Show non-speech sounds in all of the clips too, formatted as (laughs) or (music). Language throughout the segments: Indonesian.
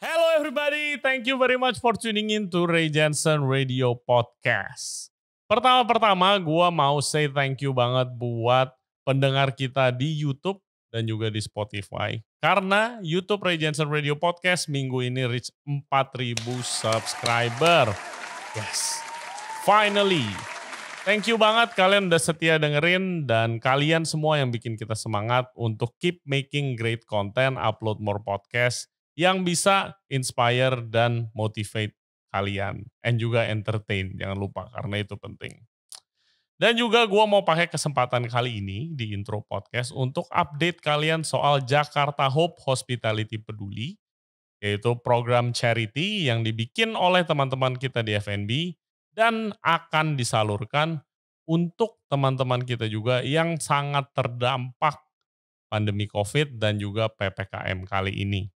Hello everybody, thank you very much for tuning in to Ray Jensen Radio Podcast. Pertama-pertama gue mau say thank you banget buat pendengar kita di Youtube dan juga di Spotify. Karena Youtube Ray Jensen Radio Podcast minggu ini reach 4000 subscriber. Yes, finally. Thank you banget kalian udah setia dengerin dan kalian semua yang bikin kita semangat untuk keep making great content, upload more podcast, yang bisa inspire dan motivate kalian and juga entertain jangan lupa karena itu penting dan juga gue mau pakai kesempatan kali ini di intro podcast untuk update kalian soal Jakarta Hope Hospitality Peduli, yaitu program charity yang dibikin oleh teman-teman kita di FNB dan akan disalurkan untuk teman-teman kita juga yang sangat terdampak pandemi COVID dan juga PPKM kali ini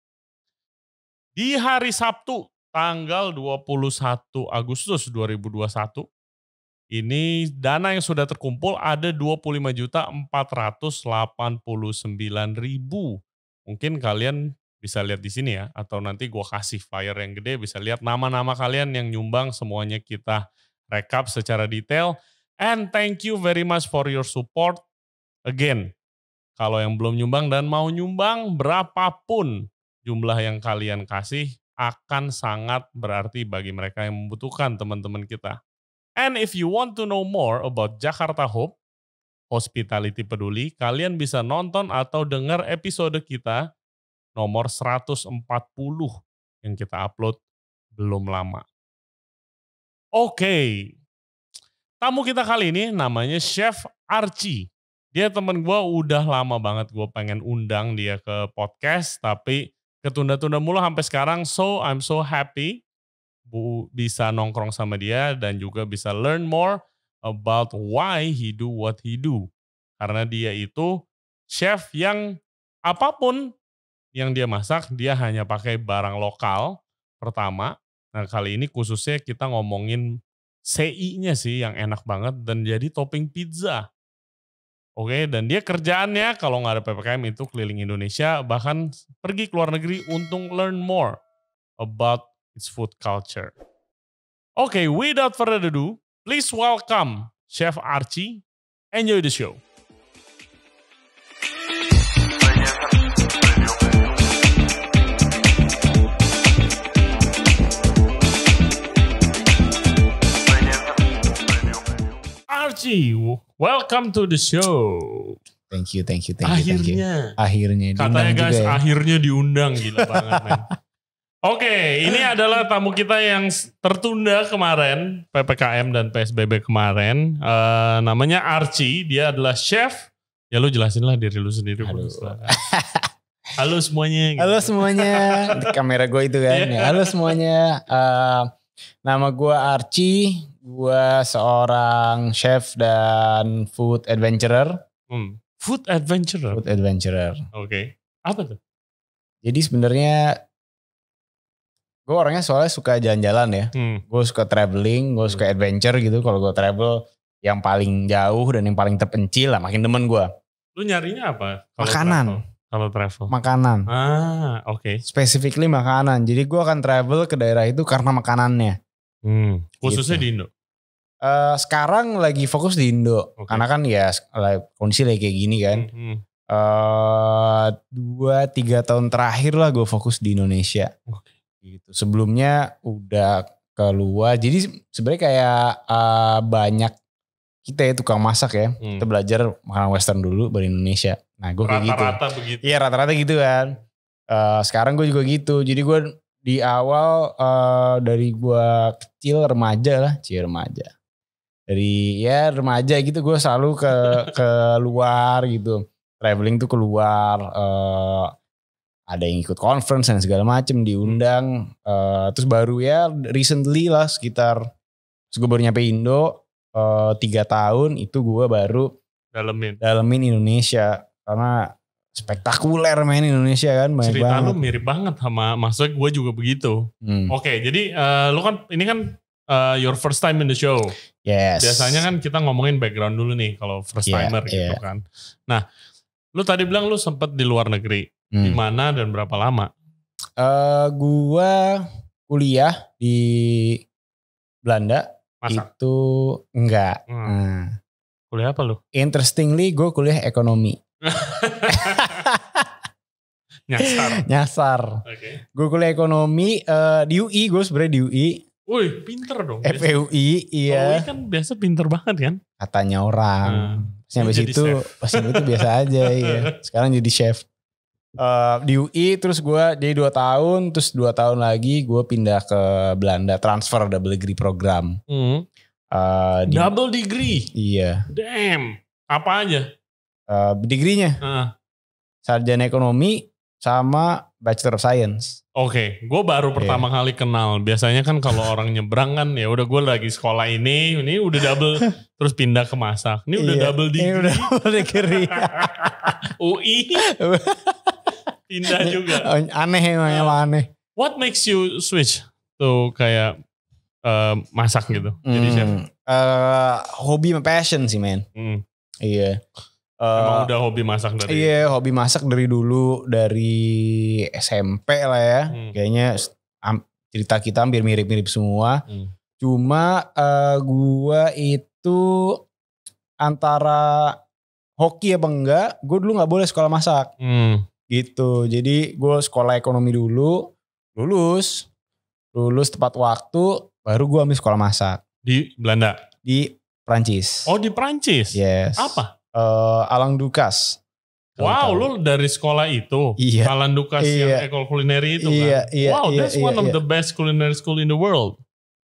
di hari Sabtu tanggal 21 Agustus 2021 ini dana yang sudah terkumpul ada 25.489.000. Mungkin kalian bisa lihat di sini ya atau nanti gua kasih flyer yang gede bisa lihat nama-nama kalian yang nyumbang semuanya kita rekap secara detail and thank you very much for your support again. Kalau yang belum nyumbang dan mau nyumbang berapapun jumlah yang kalian kasih akan sangat berarti bagi mereka yang membutuhkan teman-teman kita. And if you want to know more about Jakarta Hope, Hospitality Peduli, kalian bisa nonton atau dengar episode kita nomor 140 yang kita upload belum lama. Oke, okay. tamu kita kali ini namanya Chef Archie. Dia temen gue udah lama banget gue pengen undang dia ke podcast, tapi ketunda-tunda mulu sampai sekarang. So I'm so happy Bu bisa nongkrong sama dia dan juga bisa learn more about why he do what he do. Karena dia itu chef yang apapun yang dia masak dia hanya pakai barang lokal pertama. Nah kali ini khususnya kita ngomongin CI-nya sih yang enak banget dan jadi topping pizza. Oke, dan dia kerjaannya kalau nggak ada PPKM itu keliling Indonesia, bahkan pergi ke luar negeri untuk learn more about its food culture. Oke, without further ado, please welcome Chef Archie. Enjoy the show. Marci, welcome to the show. Thank you, thank you, thank you. Akhirnya, thank you. akhirnya. Katanya guys, ya. akhirnya diundang gila banget. (laughs) Oke, okay, ini adalah tamu kita yang tertunda kemarin ppkm dan psbb kemarin. Uh, namanya Archie, dia adalah chef. Ya lu jelasin lah diri lu sendiri. Halo, (laughs) halo semuanya. Gitu. Halo semuanya. Di kamera gue itu kan. Yeah. Halo semuanya. Uh, nama gue Archie gue seorang chef dan food adventurer. Hmm. Food adventurer. Food adventurer. Oke. Okay. Apa tuh? Jadi sebenarnya gue orangnya soalnya suka jalan-jalan ya. Hmm. Gue suka traveling, gue suka hmm. adventure gitu. Kalau gue travel yang paling jauh dan yang paling terpencil lah, makin demen gue. Lu nyarinya apa? makanan. Kalau travel. Makanan. Ah, oke. Okay. Specifically makanan. Jadi gue akan travel ke daerah itu karena makanannya. Hmm, khususnya gitu. di Indo. Uh, sekarang lagi fokus di Indo okay. karena kan ya kondisi kayak gini kan. Mm hmm. Uh, dua tiga tahun terakhir lah gue fokus di Indonesia. Okay. Gitu. Sebelumnya udah keluar. Jadi sebenarnya kayak uh, banyak kita ya tukang masak ya. Hmm. Kita belajar makanan western dulu baru Indonesia. Nah gue kayak gitu. Rata-rata begitu. Iya rata-rata gitu kan. Uh, sekarang gue juga gitu. Jadi gue di awal uh, dari gua kecil remaja lah, cie remaja. Dari ya remaja gitu gua selalu ke (laughs) ke luar gitu. Traveling tuh keluar uh, ada yang ikut conference dan segala macem diundang. Uh, terus baru ya recently lah sekitar gue baru nyampe Indo tiga tahun itu gue baru dalemin dalemin Indonesia karena spektakuler main Indonesia kan banyak cerita banget. lu mirip banget sama maksudnya gue juga begitu hmm. oke okay, jadi uh, lu kan ini kan uh, your first time in the show yes biasanya kan kita ngomongin background dulu nih kalau first timer gitu yeah. kan nah lu tadi bilang lu sempet di luar negeri hmm. di mana dan berapa lama uh, gua kuliah di Belanda Masa? itu enggak hmm. Hmm. kuliah apa lu interestingly gue kuliah ekonomi (laughs) (laughs) Nyasar. Nyasar. Okay. Gue kuliah ekonomi uh, di UI, gue sebenernya di UI. Wih, pinter dong. FUI, iya. Oh, UI kan biasa pinter banget kan? Katanya orang. Hmm. Pas itu, pas itu biasa aja, (laughs) iya. Sekarang jadi chef. Uh, di UI terus gue jadi dua tahun terus dua tahun lagi gue pindah ke Belanda transfer double degree program hmm. uh, di, double degree iya damn apa aja uh, degree-nya uh. sarjana ekonomi sama Bachelor of Science. Oke, okay. gue baru iya. pertama yeah. kali kenal. Biasanya kan kalau (laughs) orang nyebrang kan ya udah gue lagi sekolah ini, ini udah double (laughs) terus pindah ke masak. Ini udah yeah. double degree. Ini udah double degree. UI (laughs) pindah juga. Oh, aneh emangnya uh, aneh. What makes you switch tuh kayak uh, masak gitu? Mm. Jadi chef. Hmm, uh, hobi sama passion sih, man. Hmm. Iya. Mm. Yeah. Eh, Emang udah hobi masak dari Iya, hobi masak dari dulu dari SMP lah ya. Hmm. Kayaknya cerita kita hampir mirip-mirip semua. Hmm. Cuma uh, gua itu antara hoki apa enggak, gue dulu nggak boleh sekolah masak. Hmm. Gitu. Jadi gue sekolah ekonomi dulu, lulus. Lulus tepat waktu, baru gue ambil sekolah masak. Di Belanda? Di Prancis. Oh, di Prancis? Yes. Apa? uh, Alang Dukas. Wow, lu dari sekolah itu, iya. Alang Dukas iya. yang ekol kulineri itu kan? iya, kan? Iya, wow, iya, that's iya, one iya. of iya. the best culinary school in the world.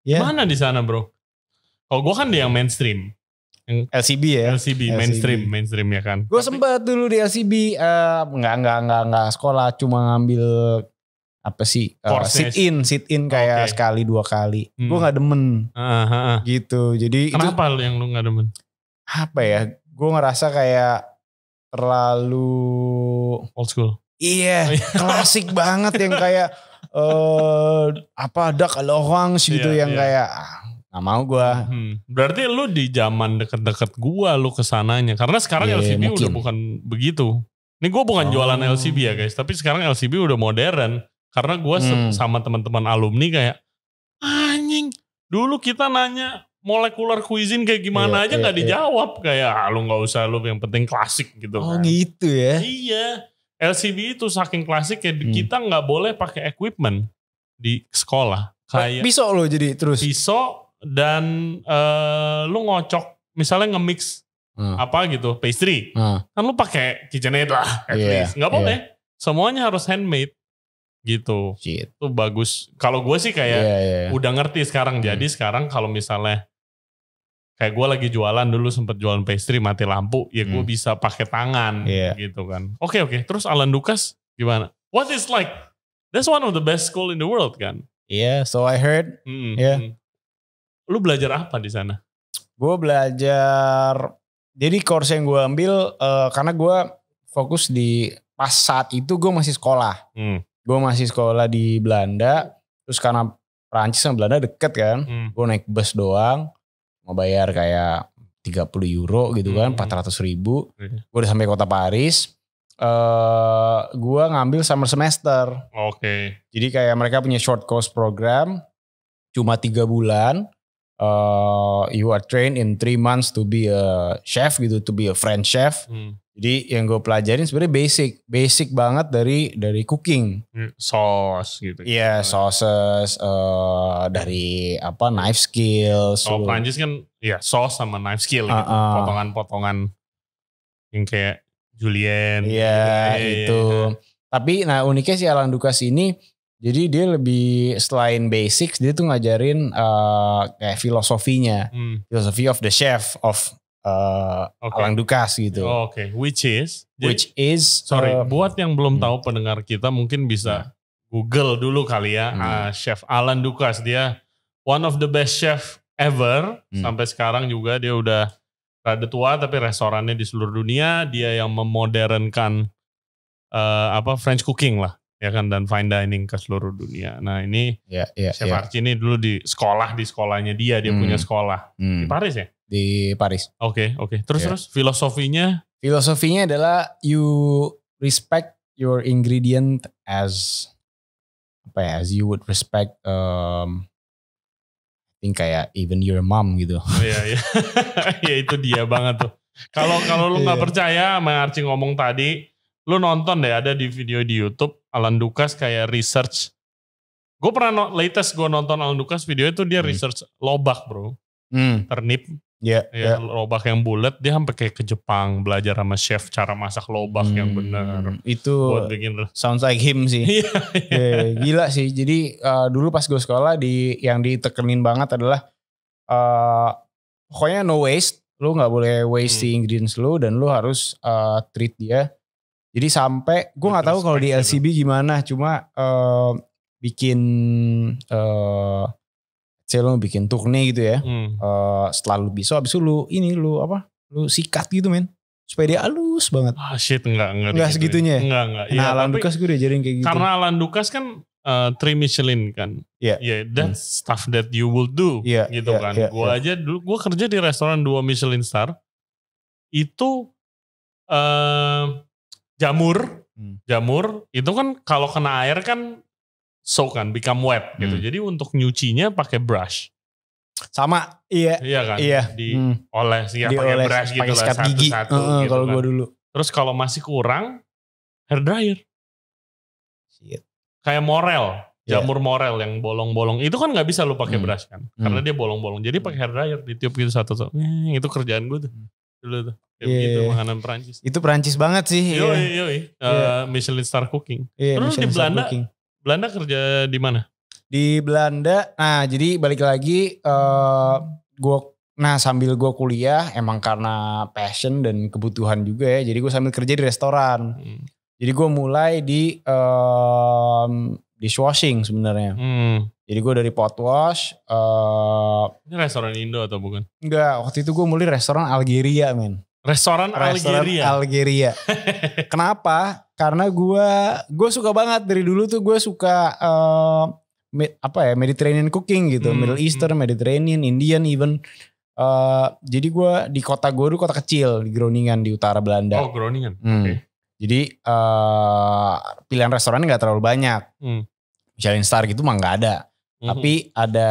Yeah. Mana di sana bro? Kalau gue kan di yang mainstream. LCB ya? LCB, LCB. mainstream, mainstream ya kan. Gue sempat dulu di LCB, uh, eh, nggak nggak nggak nggak sekolah, cuma ngambil apa sih uh, sit in sit in kayak okay. sekali dua kali hmm. gue nggak demen uh, ah, -huh. Ah, ah. gitu jadi kenapa itu, yang lu nggak demen apa ya gue ngerasa kayak terlalu old school. Iya, oh, iya. klasik banget yang kayak eh uh, apa kalau orang gitu yeah, yang yeah. kayak ah, nggak mau gue. Hmm. Berarti lu di zaman deket-deket gue lu kesananya karena sekarang yeah, iya, iya, LCB mungkin. udah bukan begitu. Ini gue bukan oh. jualan LCB ya guys, tapi sekarang LCB udah modern karena gue hmm. sama teman-teman alumni kayak anjing dulu kita nanya molekular cuisine kayak gimana iya, aja iya, nggak iya, dijawab kayak ah, lu nggak usah lu yang penting klasik gitu oh kan. gitu ya iya LCB itu saking klasik ya hmm. kita nggak boleh pakai equipment di sekolah kayak pisau lo jadi terus pisau dan uh, lu ngocok misalnya nge-mix hmm. apa gitu pastry hmm. kan lu pakai KitchenAid lah at yeah, least nggak iya. boleh yeah. semuanya harus handmade gitu Shit. itu bagus kalau gue sih kayak yeah, yeah. Iya. udah ngerti sekarang hmm. jadi sekarang kalau misalnya kayak gue lagi jualan dulu sempet jualan pastry mati lampu ya gue hmm. bisa pakai tangan yeah. gitu kan oke okay, oke okay. terus Alan Dukas gimana what is like that's one of the best school in the world kan yeah so I heard hmm. yeah lu belajar apa di sana gue belajar jadi course yang gue ambil uh, karena gue fokus di pas saat itu gue masih sekolah hmm. gue masih sekolah di Belanda terus karena Perancis sama Belanda deket kan hmm. gue naik bus doang mau bayar kayak 30 euro gitu kan, hmm. empat ratus ribu. Hmm. Iya. Gue udah sampai kota Paris. uh, eh, gue ngambil summer semester. Oke. Okay. Jadi kayak mereka punya short course program, cuma tiga bulan. Uh, you are trained in three months to be a chef gitu, to be a French chef. Hmm. Jadi yang gue pelajarin sebenarnya basic, basic banget dari dari cooking, hmm, sauce gitu. Iya, yeah, sauces uh, dari apa knife skills. Kalau Prancis kan ya sauce sama knife skill uh, gitu, uh, potongan-potongan yang kayak julienne. Gitu. Iya, gitu. itu. Tapi nah uniknya si Alan Dukas ini jadi dia lebih selain basics dia tuh ngajarin uh, kayak filosofinya, hmm. philosophy of the chef of uh, eh, okay. Alang Dukas gitu. Oh, Oke, okay. which is which jadi, is sorry uh, buat yang belum hmm. tahu pendengar kita mungkin bisa ya. Google dulu kali ya hmm. uh, Chef Alan Dukas dia one of the best chef ever hmm. sampai sekarang juga dia udah rada tua tapi restorannya di seluruh dunia dia yang memodernkan uh, apa French cooking lah ya kan dan fine dining ke seluruh dunia. Nah ini yeah, yeah, Chef yeah. Archie ini dulu di sekolah di sekolahnya dia dia hmm. punya sekolah hmm. di Paris ya di Paris. Oke, okay, oke. Okay. Terus yeah. terus filosofinya? Filosofinya adalah you respect your ingredient as apa ya, as you would respect um, I think kayak even your mom gitu. Oh iya iya. (laughs) ya itu dia banget tuh. Kalau kalau lu nggak yeah. percaya sama Archie ngomong tadi, lu nonton deh ada di video di YouTube Alan Dukas kayak research Gue pernah no, latest gue nonton Alan Dukas video itu dia hmm. research lobak bro, hmm. ternip Ya, Yeah, yeah. Lobak yang bulat dia sampai kayak ke Jepang belajar sama chef cara masak lobak hmm, yang benar. Itu buat bikin sounds like him sih. yeah, yeah, yeah. Gila sih. Jadi uh, dulu pas gue sekolah di yang ditekenin banget adalah uh, pokoknya no waste. Lu nggak boleh waste hmm. ingredients lu dan lu harus uh, treat dia. Jadi sampai gue nggak tahu kalau di LCB gitu. gimana, cuma uh, bikin uh, saya lo bikin turne gitu ya. Hmm. Uh, setelah lu bisa abis itu lu ini lu apa? Lu sikat gitu men. Supaya dia halus banget. Ah shit enggak. Enggak, enggak segitunya ya? Enggak enggak. Nah ya, Alan Dukas gue udah jaring kayak gitu. Karena Alan Dukas kan uh, eh, three Michelin kan. Iya. Yeah. Yeah, that hmm. stuff that you will do yeah, gitu yeah, kan. Yeah, gue yeah. aja dulu gue kerja di restoran dua Michelin star. Itu uh, jamur. Hmm. Jamur itu kan kalau kena air kan soak kan, become wet gitu. hmm. gitu. Jadi untuk nyucinya pakai brush. Sama, iya. Iya kan? Iya. Di hmm. oleh ya pakai brush pake gitu lah satu-satu uh, gitu kalau kan. gua dulu. Terus kalau masih kurang, hair dryer. Shit. Kayak morel, iya. jamur yeah. morel yang bolong-bolong. Itu kan nggak bisa lu pakai hmm. brush kan, hmm. karena dia bolong-bolong. Jadi pakai hair dryer ditiup gitu satu-satu. Hmm, itu kerjaan gue tuh hmm. dulu tuh. Kayak yeah. Iya, gitu iya, makanan Perancis. Itu Perancis banget sih. Yoi, yoi. Yeah. Uh, Michelin star cooking. Yeah, Terus Michelin di Belanda Belanda kerja di mana? Di Belanda. Nah, jadi balik lagi uh, eh, gue Nah sambil gua kuliah emang karena passion dan kebutuhan juga ya. Jadi gua sambil kerja di restoran. Hmm. Jadi gua mulai di um, dishwashing sebenarnya. Hmm. Jadi gue dari pot wash. Uh, Ini restoran Indo atau bukan? Enggak, waktu itu gue mulai restoran Algeria men. Restoran, restoran Algeria? Algeria. (laughs) Kenapa? karena gue gue suka banget dari dulu tuh gue suka uh, eh, med, apa ya Mediterranean cooking gitu hmm. Middle Eastern hmm. Mediterranean Indian even uh, jadi gue di kota gue dulu kota kecil di Groningen di utara Belanda oh Groningen hmm. okay. jadi uh, pilihan restoran gak terlalu banyak hmm. Michelin Star gitu mah gak ada hmm. tapi ada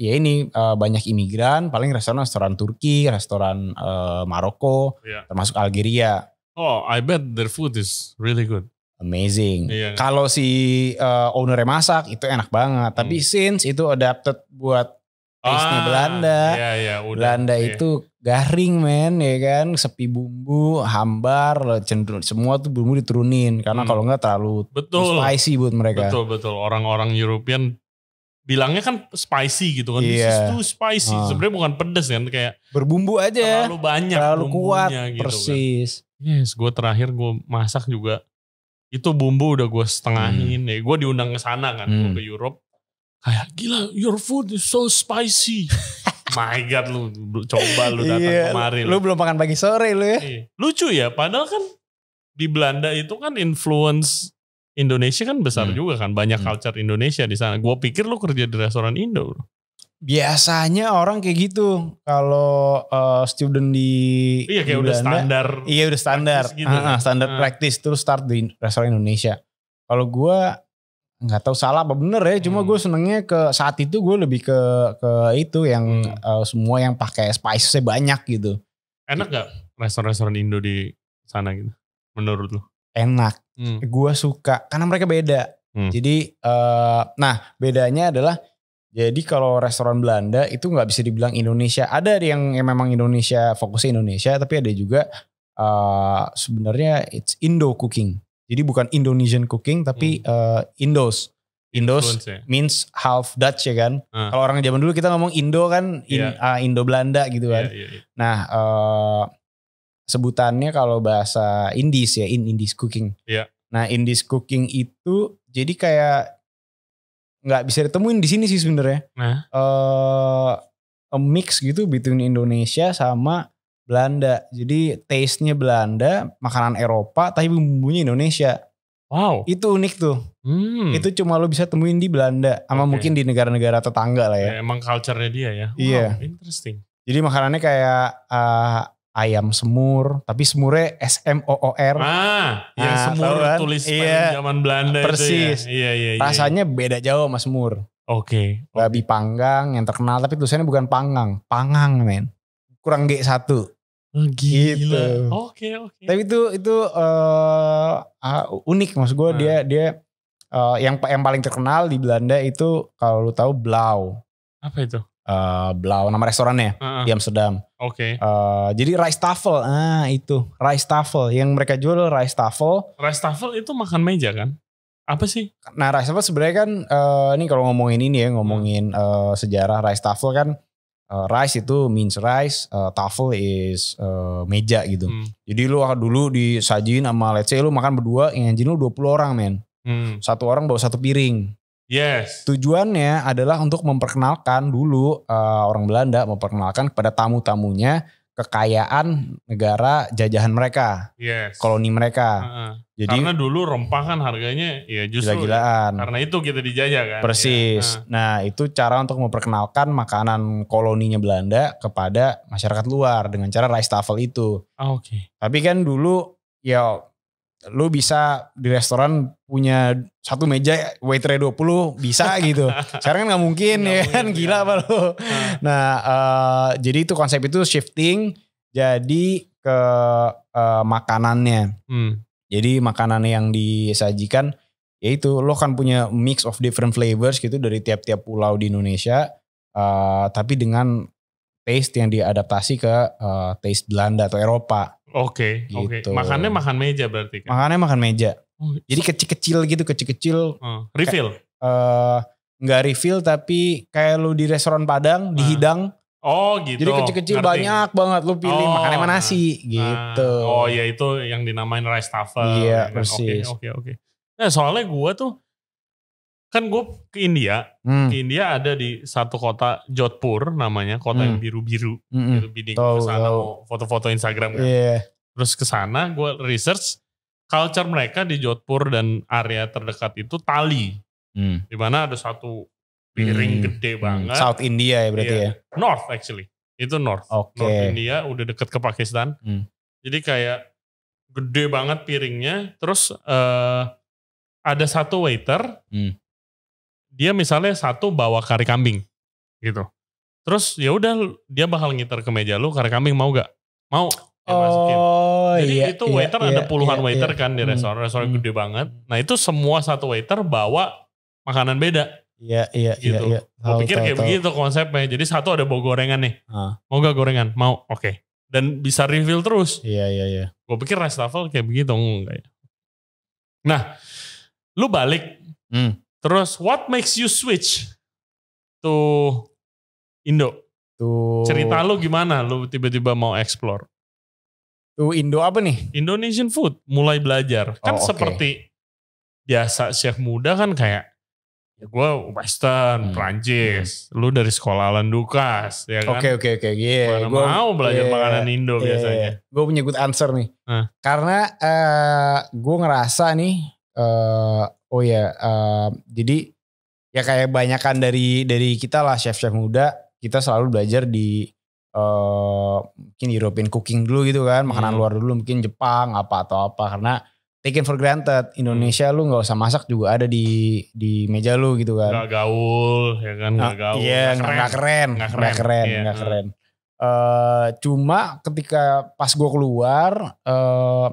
ya ini uh, banyak imigran paling restoran restoran Turki restoran uh, Maroko yeah. termasuk Algeria Oh, I bet their food is really good. Amazing. Iya. Kan? Kalau si uh, ownernya masak itu enak banget. Hmm. Tapi since itu adapted buat taste ah, Belanda. Iya, iya, udah, Belanda iya. itu garing men ya kan, sepi bumbu, hambar, cenderung semua tuh bumbu diturunin karena hmm. kalau enggak terlalu betul. spicy buat mereka. Betul, betul. Orang-orang European bilangnya kan spicy gitu kan. Yeah. This is iya. too spicy. Hmm. Sebenarnya bukan pedas kan kayak berbumbu aja. Terlalu banyak terlalu kuat gitu kan. persis. Kan. Yes, gue terakhir gue masak juga itu bumbu udah gue setengahin hmm. ya. Gue diundang ke sana kan hmm. ke Europe. Kayak gila your food is so spicy. (laughs) My God lu coba lu datang yeah, kemarin. Lu, lu belum makan pagi sore lu ya. Iya. Lucu ya padahal kan di Belanda itu kan influence Indonesia kan besar hmm. juga kan banyak hmm. culture Indonesia di sana. Gua pikir lu kerja di restoran Indo. Biasanya orang kayak gitu kalau uh, student di Iya kayak di udah Belanda, standar. Iya udah standar. Gitu Uh, standar uh. practice terus start di restoran Indonesia. Kalau gua nggak tahu salah apa bener ya, cuma hmm. gue senengnya ke saat itu gue lebih ke ke itu yang hmm. uh, semua yang pakai spice banyak gitu. Enak gak restoran-restoran Indo di sana gitu? Menurut lu? Enak hmm. gue suka karena mereka beda. Hmm. Jadi uh, nah bedanya adalah jadi kalau restoran Belanda itu nggak bisa dibilang Indonesia. Ada yang, yang memang Indonesia fokusnya Indonesia, tapi ada juga uh, sebenarnya it's Indo cooking. Jadi bukan Indonesian cooking, tapi hmm. uh, Indos. Indos ya? means half Dutch ya kan. Uh. Kalau orang zaman dulu kita ngomong Indo kan, in, yeah. Iya. uh, Indo Belanda gitu iya, kan. Yeah, yeah, yeah. Nah. Uh, sebutannya kalau bahasa Indies ya in Indies cooking. Iya. Nah Indies cooking itu jadi kayak nggak bisa ditemuin di sini sih sebenarnya. Nah. Uh, a mix gitu between Indonesia sama Belanda. Jadi taste-nya Belanda, makanan Eropa tapi bumbunya Indonesia. Wow. Itu unik tuh. Hmm. Itu cuma lo bisa temuin di Belanda sama okay. mungkin di negara-negara tetangga lah ya. emang culture-nya dia ya. Iya. Wow, interesting. Jadi makanannya kayak uh, ayam semur, tapi semure S M O O R. Ah, yang nah, semur kan? tulis iya, zaman Belanda persis. itu ya. Iya, iya, iya, iya. Rasanya beda jauh sama semur. Oke. Okay, Babi panggang yang terkenal tapi tulisannya bukan panggang, panggang men. Kurang G1. Oh, gitu. Oke, okay, oke. Okay. Tapi itu itu uh, uh, unik maksud gua ah. dia dia uh, yang yang paling terkenal di Belanda itu kalau lu tahu blau. Apa itu? uh, Blau nama restorannya uh -uh. di Amsterdam. Oke. Okay. Uh, eh, jadi tafel, ah itu rice tuffle yang mereka jual rice Rice tuffle itu makan meja kan? Apa sih? Nah rice tuffle sebenarnya kan uh, ini kalau ngomongin ini ya ngomongin uh, sejarah rice tuffle kan uh, rice itu means rice, uh, tafel is uh, meja gitu. Hmm. Jadi lu ah, dulu disajin sama let's say lu makan berdua, yang jenuh lu 20 orang men. Hmm. Satu orang bawa satu piring. Yes. Tujuannya adalah untuk memperkenalkan dulu uh, orang Belanda memperkenalkan kepada tamu-tamunya kekayaan negara jajahan mereka, yes. koloni mereka. Uh -uh. Jadi karena dulu rempah kan harganya ya justru ya, gila-gilaan. Ya, karena itu kita dijajah kan. Ya. Persis. Ya. Nah. Nah itu cara untuk memperkenalkan makanan koloninya Belanda kepada masyarakat luar dengan cara rice itu. Oh, Oke. Okay. Tapi kan dulu ya lu bisa di restoran punya satu meja waiter 20 bisa (laughs) gitu. Sekarang kan gak mungkin gak ya kan gila gila ya. apa lu. Hmm. Nah, uh, jadi itu konsep itu shifting jadi ke uh, makanannya. Hmm. Jadi makanan yang disajikan yaitu lo kan punya mix of different flavors gitu dari tiap-tiap pulau di Indonesia uh, tapi dengan taste yang diadaptasi ke uh, taste Belanda atau Eropa. Oke, okay, gitu. oke. Okay. Makannya makan meja berarti kan? Makannya makan meja. Oh, Jadi kecil-kecil gitu, kecil-kecil. Uh, refill? Eh, uh, refill tapi kayak lu di restoran Padang, uh. Ah. dihidang. Oh gitu. Jadi kecil-kecil banyak banget lu pilih oh, makannya mana nasi uh. gitu. Oh ya itu yang dinamain rice tafel. Iya, ya kan? persis. Oke, oke, okay, oke. Nah, soalnya gue tuh kan gue ke India, hmm. ke India ada di satu kota Jodhpur namanya, kota hmm. yang biru-biru, hmm. biru biru ke sana mau foto-foto Instagram kan. Yeah. Terus ke sana gue research culture mereka di Jodhpur dan area terdekat itu tali. Hmm. Di mana ada satu piring hmm. gede hmm. banget. South India ya berarti yeah. ya. North actually. Itu north. Okay. North India udah deket ke Pakistan. Hmm. Jadi kayak gede banget piringnya, terus uh, ada satu waiter hmm dia misalnya satu bawa kari kambing gitu. Terus ya udah dia bakal ngiter ke meja lu kari kambing mau gak? Mau. Ya Oh, Jadi iya, itu iya, waiter iya, ada puluhan iya, waiter iya. kan di restoran, hmm, restoran hmm. gede banget. Nah itu semua satu waiter bawa makanan beda. Iya iya, iya gitu. iya. iya. Gue pikir tau, kayak tau. begitu konsepnya. Jadi satu ada bawa gorengan nih. Ah. Mau gak gorengan? Mau. Oke. Okay. Dan bisa refill terus. Iya iya iya. Gue pikir restafel kayak begitu enggak ya. Nah, lu balik. Hmm. Terus what makes you switch to Indo? To Cerita lu gimana lu tiba-tiba mau explore? To Indo apa nih? Indonesian food, mulai belajar. Oh, kan okay. seperti biasa chef muda kan kayak ya gue western, hmm. Prancis, hmm. lu dari sekolah Alan Dukas ya kan. Oke oke oke. Iya, gua, mau belajar yeah, makanan Indo yeah, biasanya. Iya. Gue punya good answer nih. Huh? Karena uh, eh, gue ngerasa nih uh, Oh ya, uh, jadi ya kayak banyakkan dari dari kita lah chef-chef muda, kita selalu belajar di uh, mungkin European cooking dulu gitu kan, hmm. makanan hmm. luar dulu mungkin Jepang apa atau apa karena taken for granted hmm. Indonesia hmm. lu nggak usah masak juga ada di di meja lu gitu kan nggak gaul ya kan nggak ah, gaul iya nggak keren nggak keren nggak keren, gak keren, iya, gak hmm. keren. Uh, cuma ketika pas gue keluar uh,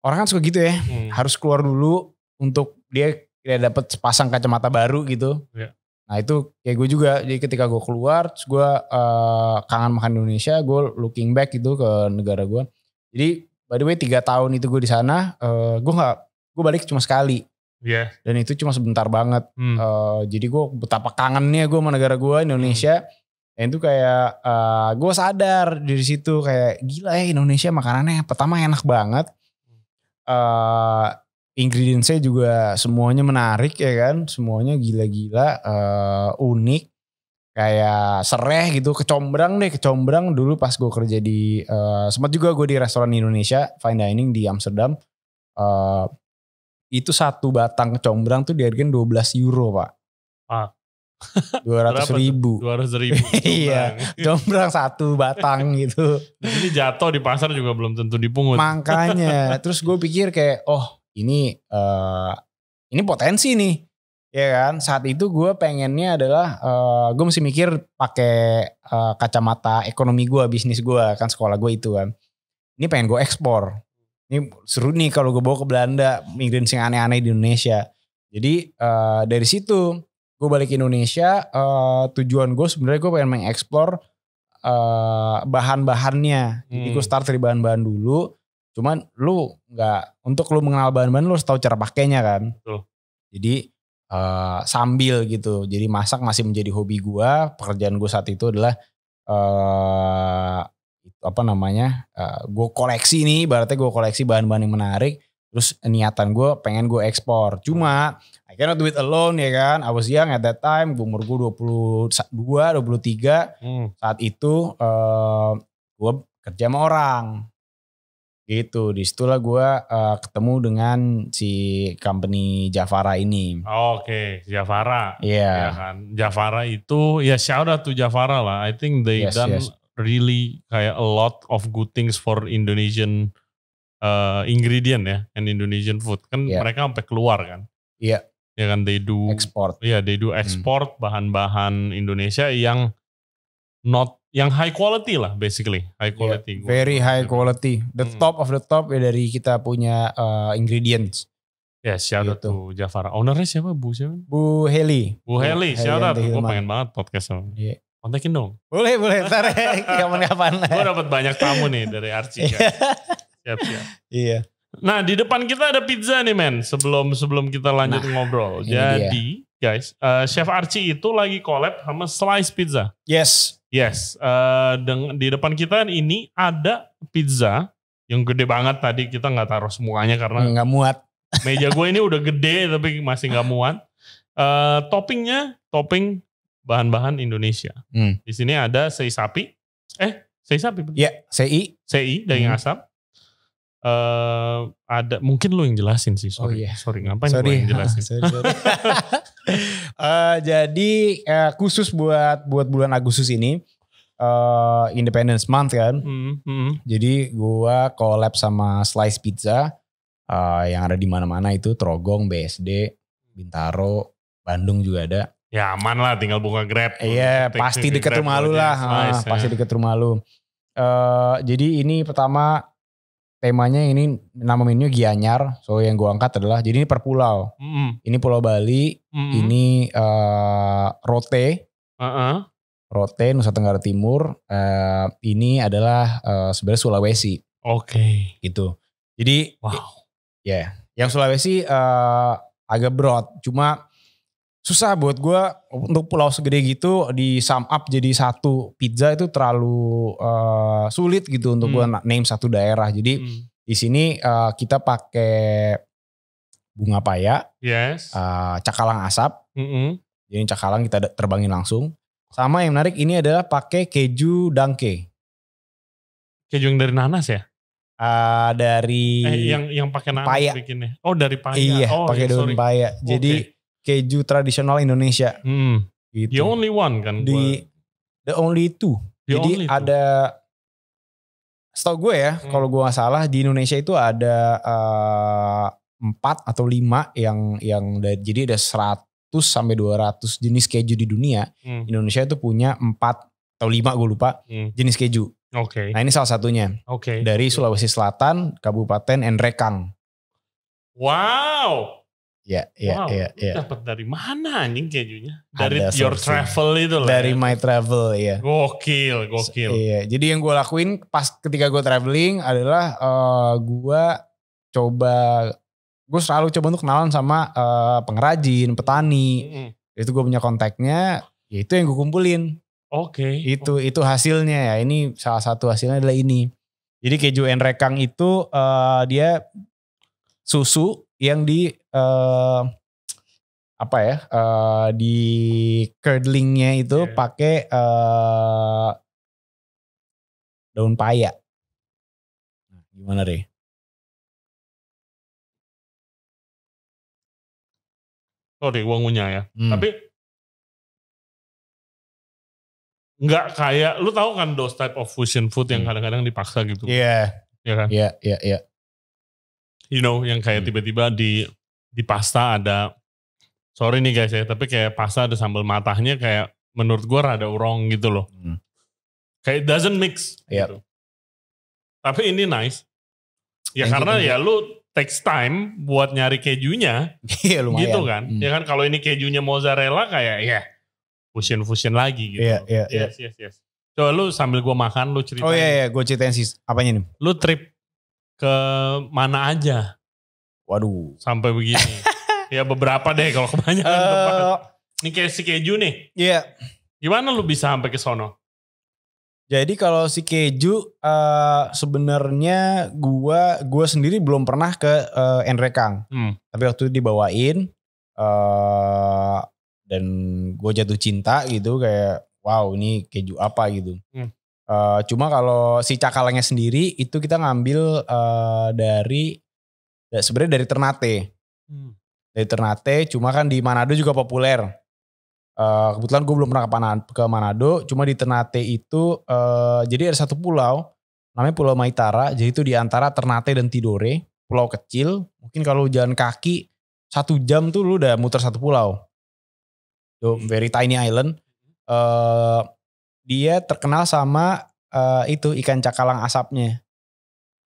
orang kan suka gitu ya hmm. harus keluar dulu untuk dia kayak dapat sepasang kacamata baru gitu. Yeah. Nah itu kayak gue juga. Jadi ketika gue keluar, gue uh, kangen makan Indonesia, gue looking back gitu ke negara gue. Jadi by the way tiga tahun itu gue di sana, uh, gue nggak gue balik cuma sekali. Iya. Yeah. Dan itu cuma sebentar banget. Hmm. Uh, jadi gue betapa kangennya gue sama negara gue Indonesia. Hmm. Dan itu kayak uh, gue sadar dari situ kayak gila ya Indonesia makanannya pertama enak banget. Uh, ingredientsnya juga semuanya menarik ya kan semuanya gila-gila uh, unik kayak sereh gitu kecombrang deh kecombrang dulu pas gue kerja di uh, sempat juga gue di restoran Indonesia fine dining di Amsterdam uh, itu satu batang kecombrang tuh dihargain 12 euro pak ah. (laughs) dua ratus ribu dua ratus ribu (laughs) iya jombrang satu batang gitu jadi jatuh di pasar juga belum tentu dipungut makanya terus gue pikir kayak oh ini uh, ini potensi nih ya kan saat itu gue pengennya adalah uh, gue mesti mikir pakai uh, kacamata ekonomi gue bisnis gue kan sekolah gue itu kan ini pengen gue ekspor ini seru nih kalau gue bawa ke Belanda migrin sing aneh-aneh di Indonesia jadi uh, dari situ gue balik ke Indonesia uh, tujuan gue sebenarnya gue pengen mengeksplor uh, bahan-bahannya hmm. jadi gue hmm. start dari bahan-bahan dulu Cuman lu nggak untuk lu mengenal bahan-bahan lu harus tahu cara pakainya kan. Betul. Jadi uh, sambil gitu. Jadi masak masih menjadi hobi gua. Pekerjaan gua saat itu adalah eh uh, apa namanya? Uh, gua koleksi nih, berarti gua koleksi bahan-bahan yang menarik. Terus niatan gua pengen gua ekspor. Cuma I cannot do it alone ya kan. I was young at that time. Gue umur gue 22, 23. Hmm. Saat itu uh, eh, gue kerja sama orang. Gitu, disitulah gue uh, ketemu dengan si company Javara ini. Oke, okay. Jafara. Iya. Yeah. kan? Jafara itu, ya shout out to Jafara lah. I think they yes, done yes. really kayak a lot of good things for Indonesian uh, ingredient ya, and Indonesian food. Kan yeah. mereka sampai keluar kan. Iya. Yeah. Ya kan, they do. Export. Iya, yeah, they do hmm. export hmm. Bahan -bahan Indonesia yang not yang high quality lah basically high iya, quality yeah, very high iya. quality the hmm. top of the top ya dari kita punya uh, ingredients ya yeah, shout out gitu. to Jafar ownernya siapa Bu siapa Bu Heli Bu iya, Heli yeah, shout out gue pengen banget podcast sama yeah. kontakin dong boleh boleh ntar ya, (laughs) kapan-kapan gue dapat banyak tamu nih dari Archie siap siap iya yeah. nah di depan kita ada pizza nih men sebelum sebelum kita lanjut nah, ngobrol jadi dia. guys uh, chef Archie itu lagi collab sama Slice Pizza yes Yes, uh, di depan kita ini ada pizza yang gede banget tadi kita nggak taruh semuanya karena nggak muat. meja gue ini udah gede tapi masih nggak muat. Uh, toppingnya topping bahan-bahan Indonesia. Hmm. Di sini ada sei sapi. Eh, sei sapi. Iya, sei. Sei daging hmm. asap. Uh, eh, ada mungkin lu yang jelasin sih sorry oh, yeah. sorry ngapain sorry. gue yang jelasin (laughs) sorry, sorry. (laughs) Uh, jadi uh, khusus buat buat bulan Agustus ini uh, Independence Month kan. Mm -hmm. Jadi gua collab sama Slice Pizza uh, yang ada di mana-mana itu Trogong, BSD, Bintaro, Bandung juga ada. Ya aman lah tinggal buka Grab. Iya, yeah, pasti deket rumah lu lah. Slice, ah, Pasti ya. deket rumah lu. Uh, jadi ini pertama temanya ini nama menu Gianyar. So yang gua angkat adalah jadi ini per pulau. Mm -hmm. Ini Pulau Bali, mm -hmm. ini uh, Rote. Uh -uh. Rote Nusa Tenggara Timur. Uh, ini adalah uh, sebenarnya Sulawesi. Oke. Okay. Gitu. Jadi wow. Ya, yeah. yang Sulawesi uh, agak broad, cuma susah buat gue untuk pulau segede gitu di sum up jadi satu pizza itu terlalu uh, sulit gitu untuk hmm. gue name satu daerah. Jadi hmm. di sini uh, kita pakai bunga paya, yes. uh, cakalang asap. Mm -hmm. Jadi cakalang kita terbangin langsung. Sama yang menarik ini adalah pakai keju dangke. Keju yang dari nanas ya? Uh, dari eh, yang yang pakai nanas bikinnya. Oh dari paya. Iya, oh, pakai iya, daun paya. Jadi okay keju tradisional Indonesia. Hmm. Gitu. The only one kan. Di the only two. The Jadi only ada two. setahu gue ya, hmm. kalau gue gak salah di Indonesia itu ada eh, empat atau lima yang yang jadi ada 100 sampai 200 jenis keju di dunia. Hmm. Indonesia itu punya empat atau lima gue lupa hmm. jenis keju. Oke. Okay. Nah ini salah satunya. Oke. Okay. Dari Sulawesi Selatan, Kabupaten Enrekang. Wow. Ya, ya, wow, iya, iya. Dapat dari mana anjing kejunya? Dari Ada your travel itu lah. Dari ya. my travel, ya. Gokil, gokil. Iya, jadi yang gue lakuin pas ketika gue traveling adalah uh, eh, gue coba gue selalu coba untuk kenalan sama uh, pengrajin, petani. Mm. Itu gue punya kontaknya, ya itu yang gue kumpulin. Oke. Okay. Itu okay. itu hasilnya ya. Ini salah satu hasilnya adalah ini. Jadi keju enrekang itu uh, dia susu yang di uh, apa ya uh, di curdlingnya itu yeah. pakai uh, daun paya. Nah, gimana deh? Sorry, wangunya ya. Hmm. Tapi nggak kayak lu tahu kan those type of fusion food yang hmm. kadang-kadang dipaksa gitu. Iya. Yeah. Iya kan? Iya, yeah, iya, yeah, iya. Yeah you know yang kayak hmm. tiba-tiba di di pasta ada sorry nih guys ya tapi kayak pasta ada sambal matahnya kayak menurut gue rada urong gitu loh hmm. kayak doesn't mix gitu. yep. gitu. tapi ini nice ya thank karena ya you, ya lu takes time buat nyari kejunya (laughs) yeah, lumayan. gitu kan hmm. ya kan kalau ini kejunya mozzarella kayak ya yeah, fusion fusion lagi gitu yeah, yeah, iya. yes yeah. yes yes coba so, lu sambil gue makan lu cerita oh iya yeah, iya yeah. gue ceritain sih apanya nih lu trip ke mana aja? Waduh. Sampai begini. (laughs) ya beberapa deh kalau kebanyakan uh, Ini kayak si keju nih. Iya. Yeah. Gimana lu bisa sampai ke sono? Jadi kalau si keju uh, sebenarnya gua gua sendiri belum pernah ke uh, eh, Enrekang. Hmm. Tapi waktu itu dibawain uh, dan gue jatuh cinta gitu kayak wow ini keju apa gitu. Hmm. Eh, cuma kalau si cakalangnya sendiri itu kita ngambil uh, dari ya sebenarnya dari Ternate. Hmm. Dari Ternate, cuma kan di Manado juga populer. Uh, kebetulan gue belum pernah ke Manado, ke Manado, cuma di Ternate itu uh, jadi ada satu pulau namanya Pulau Maitara, jadi itu di antara Ternate dan Tidore, pulau kecil. Mungkin kalau jalan kaki satu jam tuh lu udah muter satu pulau. Tuh, hmm. very tiny island dia terkenal sama uh, itu ikan cakalang asapnya.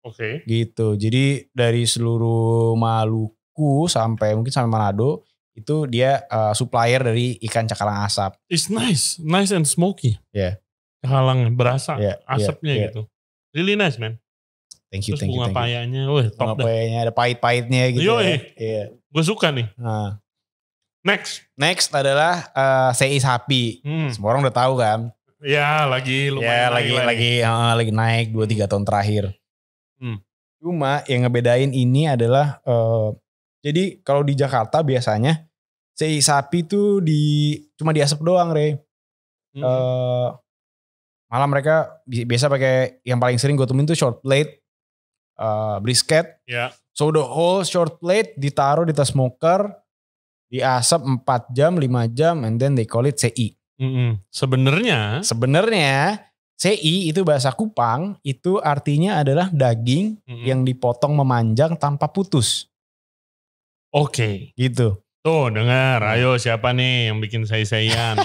Oke. Okay. Gitu. Jadi dari seluruh Maluku sampai mungkin sampai Manado itu dia uh, supplier dari ikan cakalang asap. It's nice, nice and smoky. Ya. Yeah. Cakalang berasa yeah, asapnya yeah, yeah. gitu. Really nice man. Thank you, Terus thank you, thank you. Wih, top bunga dah. payanya ada pahit-pahitnya gitu. Yo, ya. yeah. gue suka nih. Nah. Next. Next adalah uh, Sei Sapi. Hmm. Semua orang udah tahu kan. Ya lagi lumayan. Ya lagi lagi lagi, uh, lagi naik dua tiga tahun terakhir. Hmm. Cuma yang ngebedain ini adalah uh, jadi kalau di Jakarta biasanya si sapi tuh di cuma diasap doang, Re. Hmm. Uh, malah mereka biasa pakai yang paling sering gue temuin tuh short plate, uh, eh, brisket. Yeah. So the whole short plate ditaruh di tas smoker, diasap 4 jam, 5 jam, and then they call it CI. Mm-hmm. Sebenarnya sebenarnya CI itu bahasa Kupang itu artinya adalah daging mm-hmm. yang dipotong memanjang tanpa putus. Oke, okay. gitu. Tuh dengar, nah. ayo siapa nih yang bikin saya-sayan?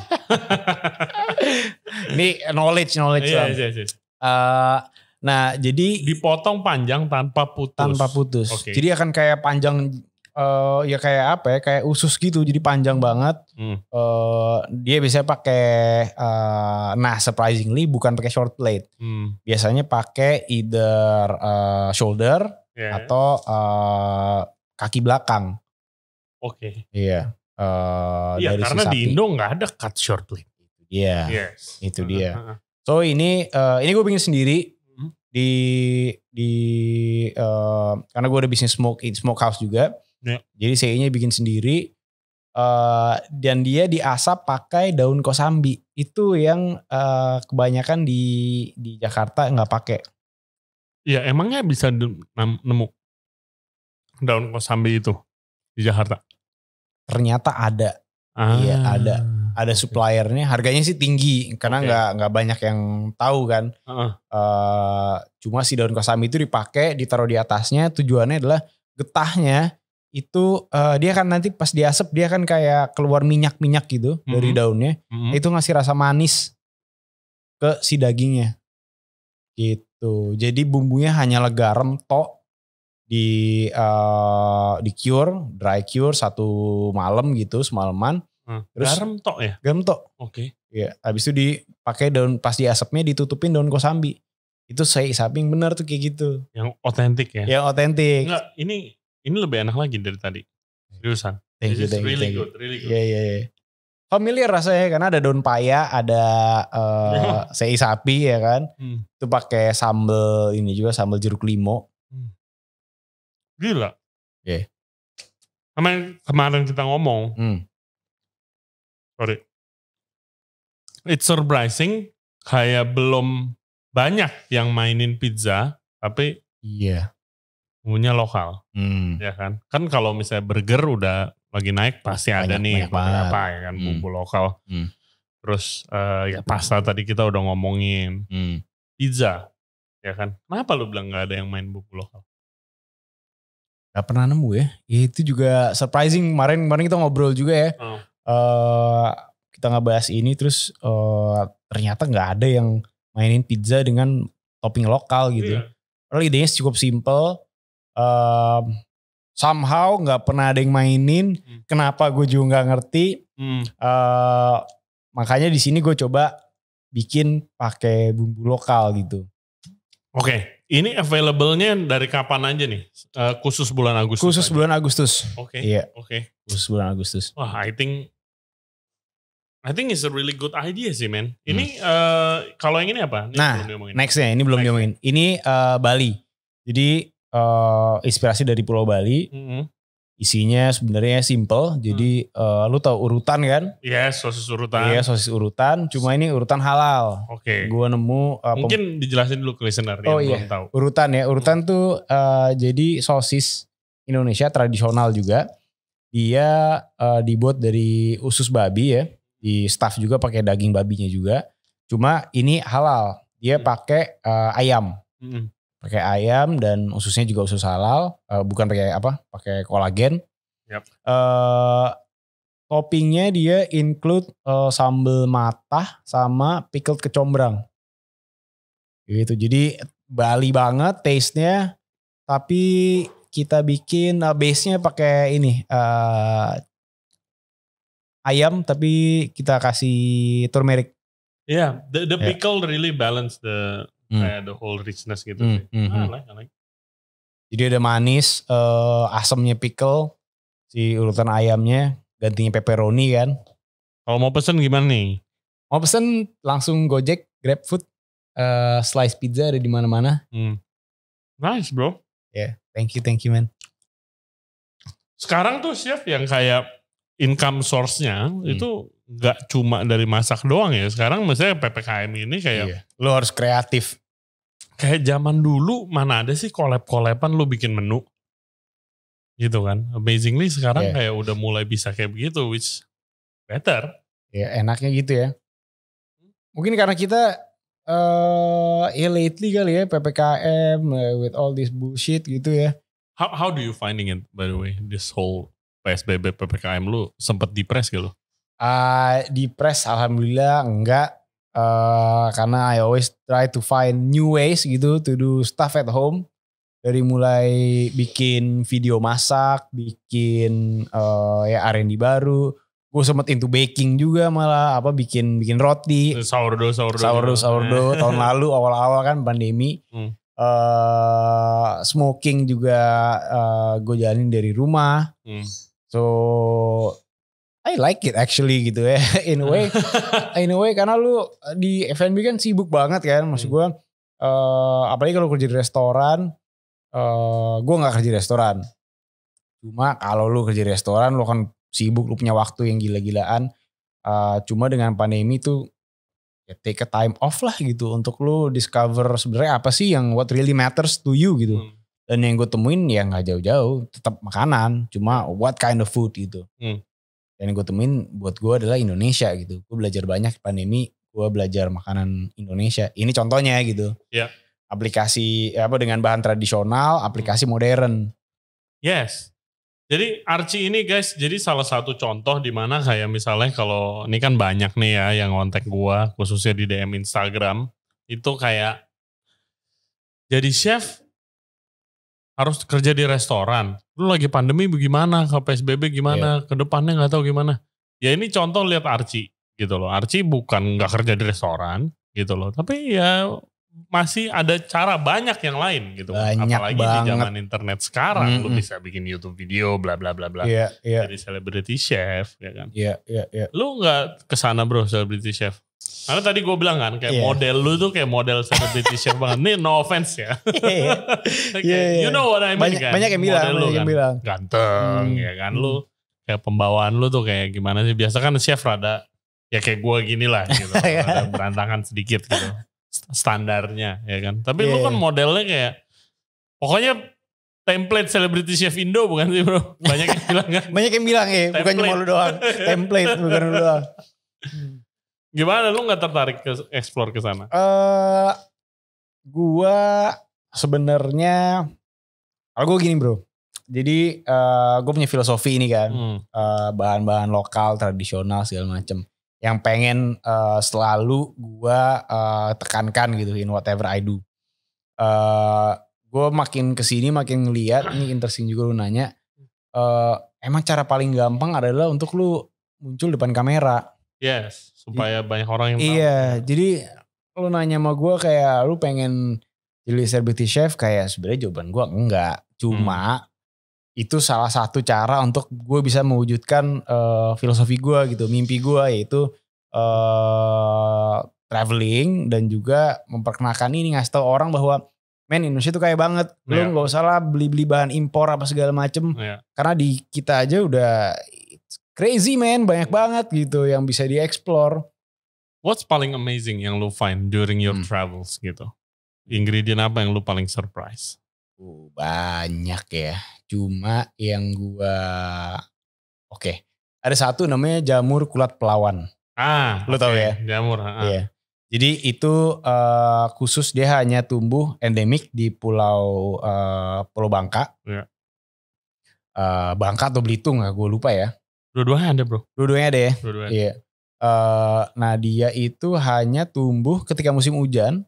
(laughs) Ini knowledge knowledge. Iya, iya, iya. Uh, nah jadi dipotong panjang tanpa putus. Tanpa putus. Okay. Jadi akan kayak panjang uh, ya kayak apa ya kayak usus gitu jadi panjang banget uh, dia biasanya pakai uh, nah surprisingly bukan pakai short plate. hmm. biasanya pakai either uh, shoulder yeah. atau uh, kaki belakang oke okay. iya uh, iya karena di Indo nggak ada cut short plate. iya yeah, yes. itu dia so ini uh, ini gue pingin sendiri hmm. di di uh, karena gue ada bisnis smoke in smoke house juga Yeah. Jadi CI-nya bikin sendiri uh, dan dia diasap pakai daun kosambi. Itu yang uh, kebanyakan di di Jakarta nggak pakai. Ya emangnya bisa nemu daun kosambi itu di Jakarta? Ternyata ada. Iya, ah. Iya ada. Ada suppliernya, harganya sih tinggi karena nggak okay. nggak banyak yang tahu kan. Uh -uh. Uh, cuma si daun kosambi itu dipakai, ditaruh di atasnya, tujuannya adalah getahnya itu uh, dia kan nanti pas diasap dia kan kayak keluar minyak-minyak gitu mm -hmm. dari daunnya. Mm -hmm. Itu ngasih rasa manis ke si dagingnya. Gitu. Jadi bumbunya hanyalah garam tok di uh, di cure, dry cure satu malam gitu semalaman. Hmm. Terus garam tok ya? Garam tok. Oke. Okay. Ya, habis itu dipakai daun pas diasapnya ditutupin daun kosambi. Itu saya samping bener tuh kayak gitu. Yang otentik ya? Yang otentik. Enggak, ini ini lebih enak lagi dari tadi. Seriusan. Thank you, thank you, really thank you. good, really good. Yeah, yeah, yeah. Familiar rasanya karena ada daun paya, ada uh, (laughs) sei sapi ya kan. Hmm. Itu pakai sambal ini juga sambal jeruk limo. Hmm. Gila. Oke. Sama iya. Kemarin kemarin kita ngomong. Hmm. Sorry. It's surprising kayak belum banyak yang mainin pizza tapi iya bumbunya lokal, hmm. ya kan? Kan kalau misalnya burger udah lagi naik pasti banyak, ada nih apa ya kan hmm. bumbu hmm. lokal. Hmm. Terus uh, ya pasta tadi kita udah ngomongin, hmm. pizza, ya kan? Kenapa lu bilang nggak ada yang main bumbu lokal? Gak pernah nemu ya. ya itu juga surprising kemarin kemarin kita ngobrol juga ya. Hmm. Uh, kita ngebahas ini terus uh, ternyata nggak ada yang mainin pizza dengan topping lokal gitu. Yeah. Iya. Padahal idenya cukup simple um, somehow nggak pernah ada yang mainin. Hmm. Kenapa gue juga nggak ngerti. Hmm. Uh, makanya di sini gue coba bikin pakai bumbu lokal gitu. Oke, okay. ini available-nya dari kapan aja nih? Uh, khusus bulan Agustus. Khusus aja. bulan Agustus. Oke. Okay. Iya. Yeah. Oke. Okay. Khusus bulan Agustus. Wah, I think I think it's a really good idea sih, man. Hmm. Ini hmm. uh, kalau yang ini apa? Ini nah, nextnya ini belum diomongin. Ini uh, Bali. Jadi uh, inspirasi dari Pulau Bali. Mm -hmm. Isinya sebenarnya simple, jadi uh, lu tahu urutan kan? Iya, yes, sosis urutan. Iya, sosis urutan. Cuma ini urutan halal. Oke. Okay. Gua nemu. Uh, Mungkin dijelasin dulu ke listener oh, yang iya. belum tahu. Urutan ya, urutan hmm. tuh uh, jadi sosis Indonesia tradisional juga. Dia uh, dibuat dari usus babi ya. Di staff juga pakai daging babinya juga. Cuma ini halal. Dia hmm. pakai uh, ayam. Hmm pakai ayam dan ususnya juga usus halal, uh, bukan pakai apa, pakai kolagen. Yep. Uh, eh, toppingnya dia include uh, sambal matah sama pickled kecombrang. Gitu, jadi Bali banget taste-nya, tapi kita bikin uh, base-nya pakai ini uh, ayam, tapi kita kasih turmeric. Yeah, the the pickle yeah. really balance the hmm. kayak the whole richness gitu hmm. sih. Hmm. Nah, like, like. Jadi ada manis, uh, eh, asamnya pickle, si urutan ayamnya, gantinya pepperoni kan. Kalau mau pesen gimana nih? Mau pesen langsung Gojek, GrabFood, uh, eh, slice pizza ada di mana-mana. Hmm. Nice bro. Ya, yeah. thank you, thank you man. Sekarang tuh chef yang kayak income source-nya hmm. itu nggak cuma dari masak doang ya. Sekarang misalnya PPKM ini kayak iya. lo harus kreatif. Kayak zaman dulu mana ada sih kolab-kolaban lo bikin menu. Gitu kan. Amazingly sekarang yeah. kayak udah mulai bisa kayak begitu which better. Ya enaknya gitu ya. Mungkin karena kita uh, ya lately kali ya PPKM eh, with all this bullshit gitu ya. How how do you finding it by the way this whole PSBB PPKM lu sempet depres gitu? Uh, ah, depres alhamdulillah enggak uh, karena I always try to find new ways gitu to do stuff at home dari mulai bikin video masak, bikin uh, ya R&D baru, gue sempet into baking juga malah apa bikin bikin roti sourdough sourdough sourdough sourdough eh. tahun lalu awal-awal kan pandemi hmm. uh, smoking juga uh, gue jalanin dari rumah hmm. So I like it actually gitu ya (laughs) in a way (laughs) in a way karena lu eh, di F&B kan sibuk banget kan maksud hmm. gue uh, apalagi kalau kerja di restoran uh, eh, gue nggak kerja di restoran cuma kalau lu kerja di restoran lu kan sibuk lu punya waktu yang gila-gilaan uh, cuma dengan pandemi tuh ya take a time off lah gitu untuk lu discover sebenarnya apa sih yang what really matters to you gitu hmm. Dan yang gue temuin ya nggak jauh-jauh, tetap makanan, cuma what kind of food gitu. Hmm. Dan yang gue temuin buat gue adalah Indonesia gitu. Gue belajar banyak pandemi, gue belajar makanan Indonesia. Ini contohnya gitu. Yeah. Aplikasi eh, apa dengan bahan tradisional, aplikasi hmm. modern. Yes. Jadi Archie ini guys, jadi salah satu contoh di mana kayak misalnya kalau ini kan banyak nih ya yang kontak gue, khususnya di DM Instagram itu kayak jadi chef harus kerja di restoran. Lu lagi pandemi bagaimana ke PSBB gimana, yeah. ke depannya nggak tahu gimana. Ya ini contoh lihat Archie gitu loh. Archie bukan nggak kerja di restoran gitu loh, tapi ya masih ada cara banyak yang lain gitu. Banyak Apalagi banget. di zaman internet sekarang mm -hmm. lu bisa bikin YouTube video bla bla bla bla. Yeah, yeah. Jadi celebrity chef ya kan. Iya, iya, iya. Lu nggak kesana bro celebrity chef? Karena tadi gue bilang kan kayak yeah. model lu tuh kayak model celebrity chef banget. Nih no offense ya. Yeah, yeah. okay, yeah, yeah. You know what I mean banyak, kan. Banyak yang bilang, model banyak lu yang kan bilang. ganteng hmm. ya kan lu kayak pembawaan lu tuh kayak gimana sih? Biasa kan chef rada ya kayak gue gini lah gitu. (laughs) rada berantakan sedikit gitu. Standarnya ya kan. Tapi yeah. lu iya, kan iya. modelnya kayak pokoknya template celebrity chef Indo bukan sih bro? Banyak yang bilang kan. (laughs) banyak yang bilang ya, bukan cuma lu doang. (laughs) template bukan lu doang. Gimana lu nggak tertarik ke explore ke sana? Eh uh, gua sebenarnya kalau gua gini bro. Jadi uh, eh, gue punya filosofi ini kan. Hmm. Uh, bahan-bahan lokal, tradisional segala macem yang pengen uh, selalu gua uh, tekankan gitu in whatever I do. Uh, gue makin kesini makin ngeliat, ini interesting juga lu nanya, uh, emang cara paling gampang adalah untuk lu muncul depan kamera. Yes, supaya jadi, banyak orang yang iya, tahu. Iya, jadi lu nanya sama gue kayak lu pengen jadi celebrity chef kayak sebenarnya jawaban gue enggak. Cuma hmm. itu salah satu cara untuk gue bisa mewujudkan uh, filosofi gue gitu, mimpi gue yaitu uh, traveling dan juga memperkenalkan ini ngasih tau orang bahwa men Indonesia tuh kayak banget. Lu yeah. nggak usah lah beli-beli bahan impor apa segala macem. Yeah. Karena di kita aja udah crazy man banyak banget gitu yang bisa dieksplor. What's paling amazing yang lu find during your hmm. travels gitu? Ingredient apa yang lu paling surprise? Uh, banyak ya. Cuma yang gua oke. Okay. Ada satu namanya jamur kulat pelawan. Ah, lu okay. tahu ya? Jamur, ah. Iya. Jadi itu uh, khusus dia hanya tumbuh endemik di pulau uh, Pulau Bangka. Yeah. Iya. Uh, Bangka atau Belitung, ah, gue lupa ya. Dua-duanya ada bro. Dua-duanya ada ya. Dua-duanya. Iya. Uh, nah dia itu hanya tumbuh ketika musim hujan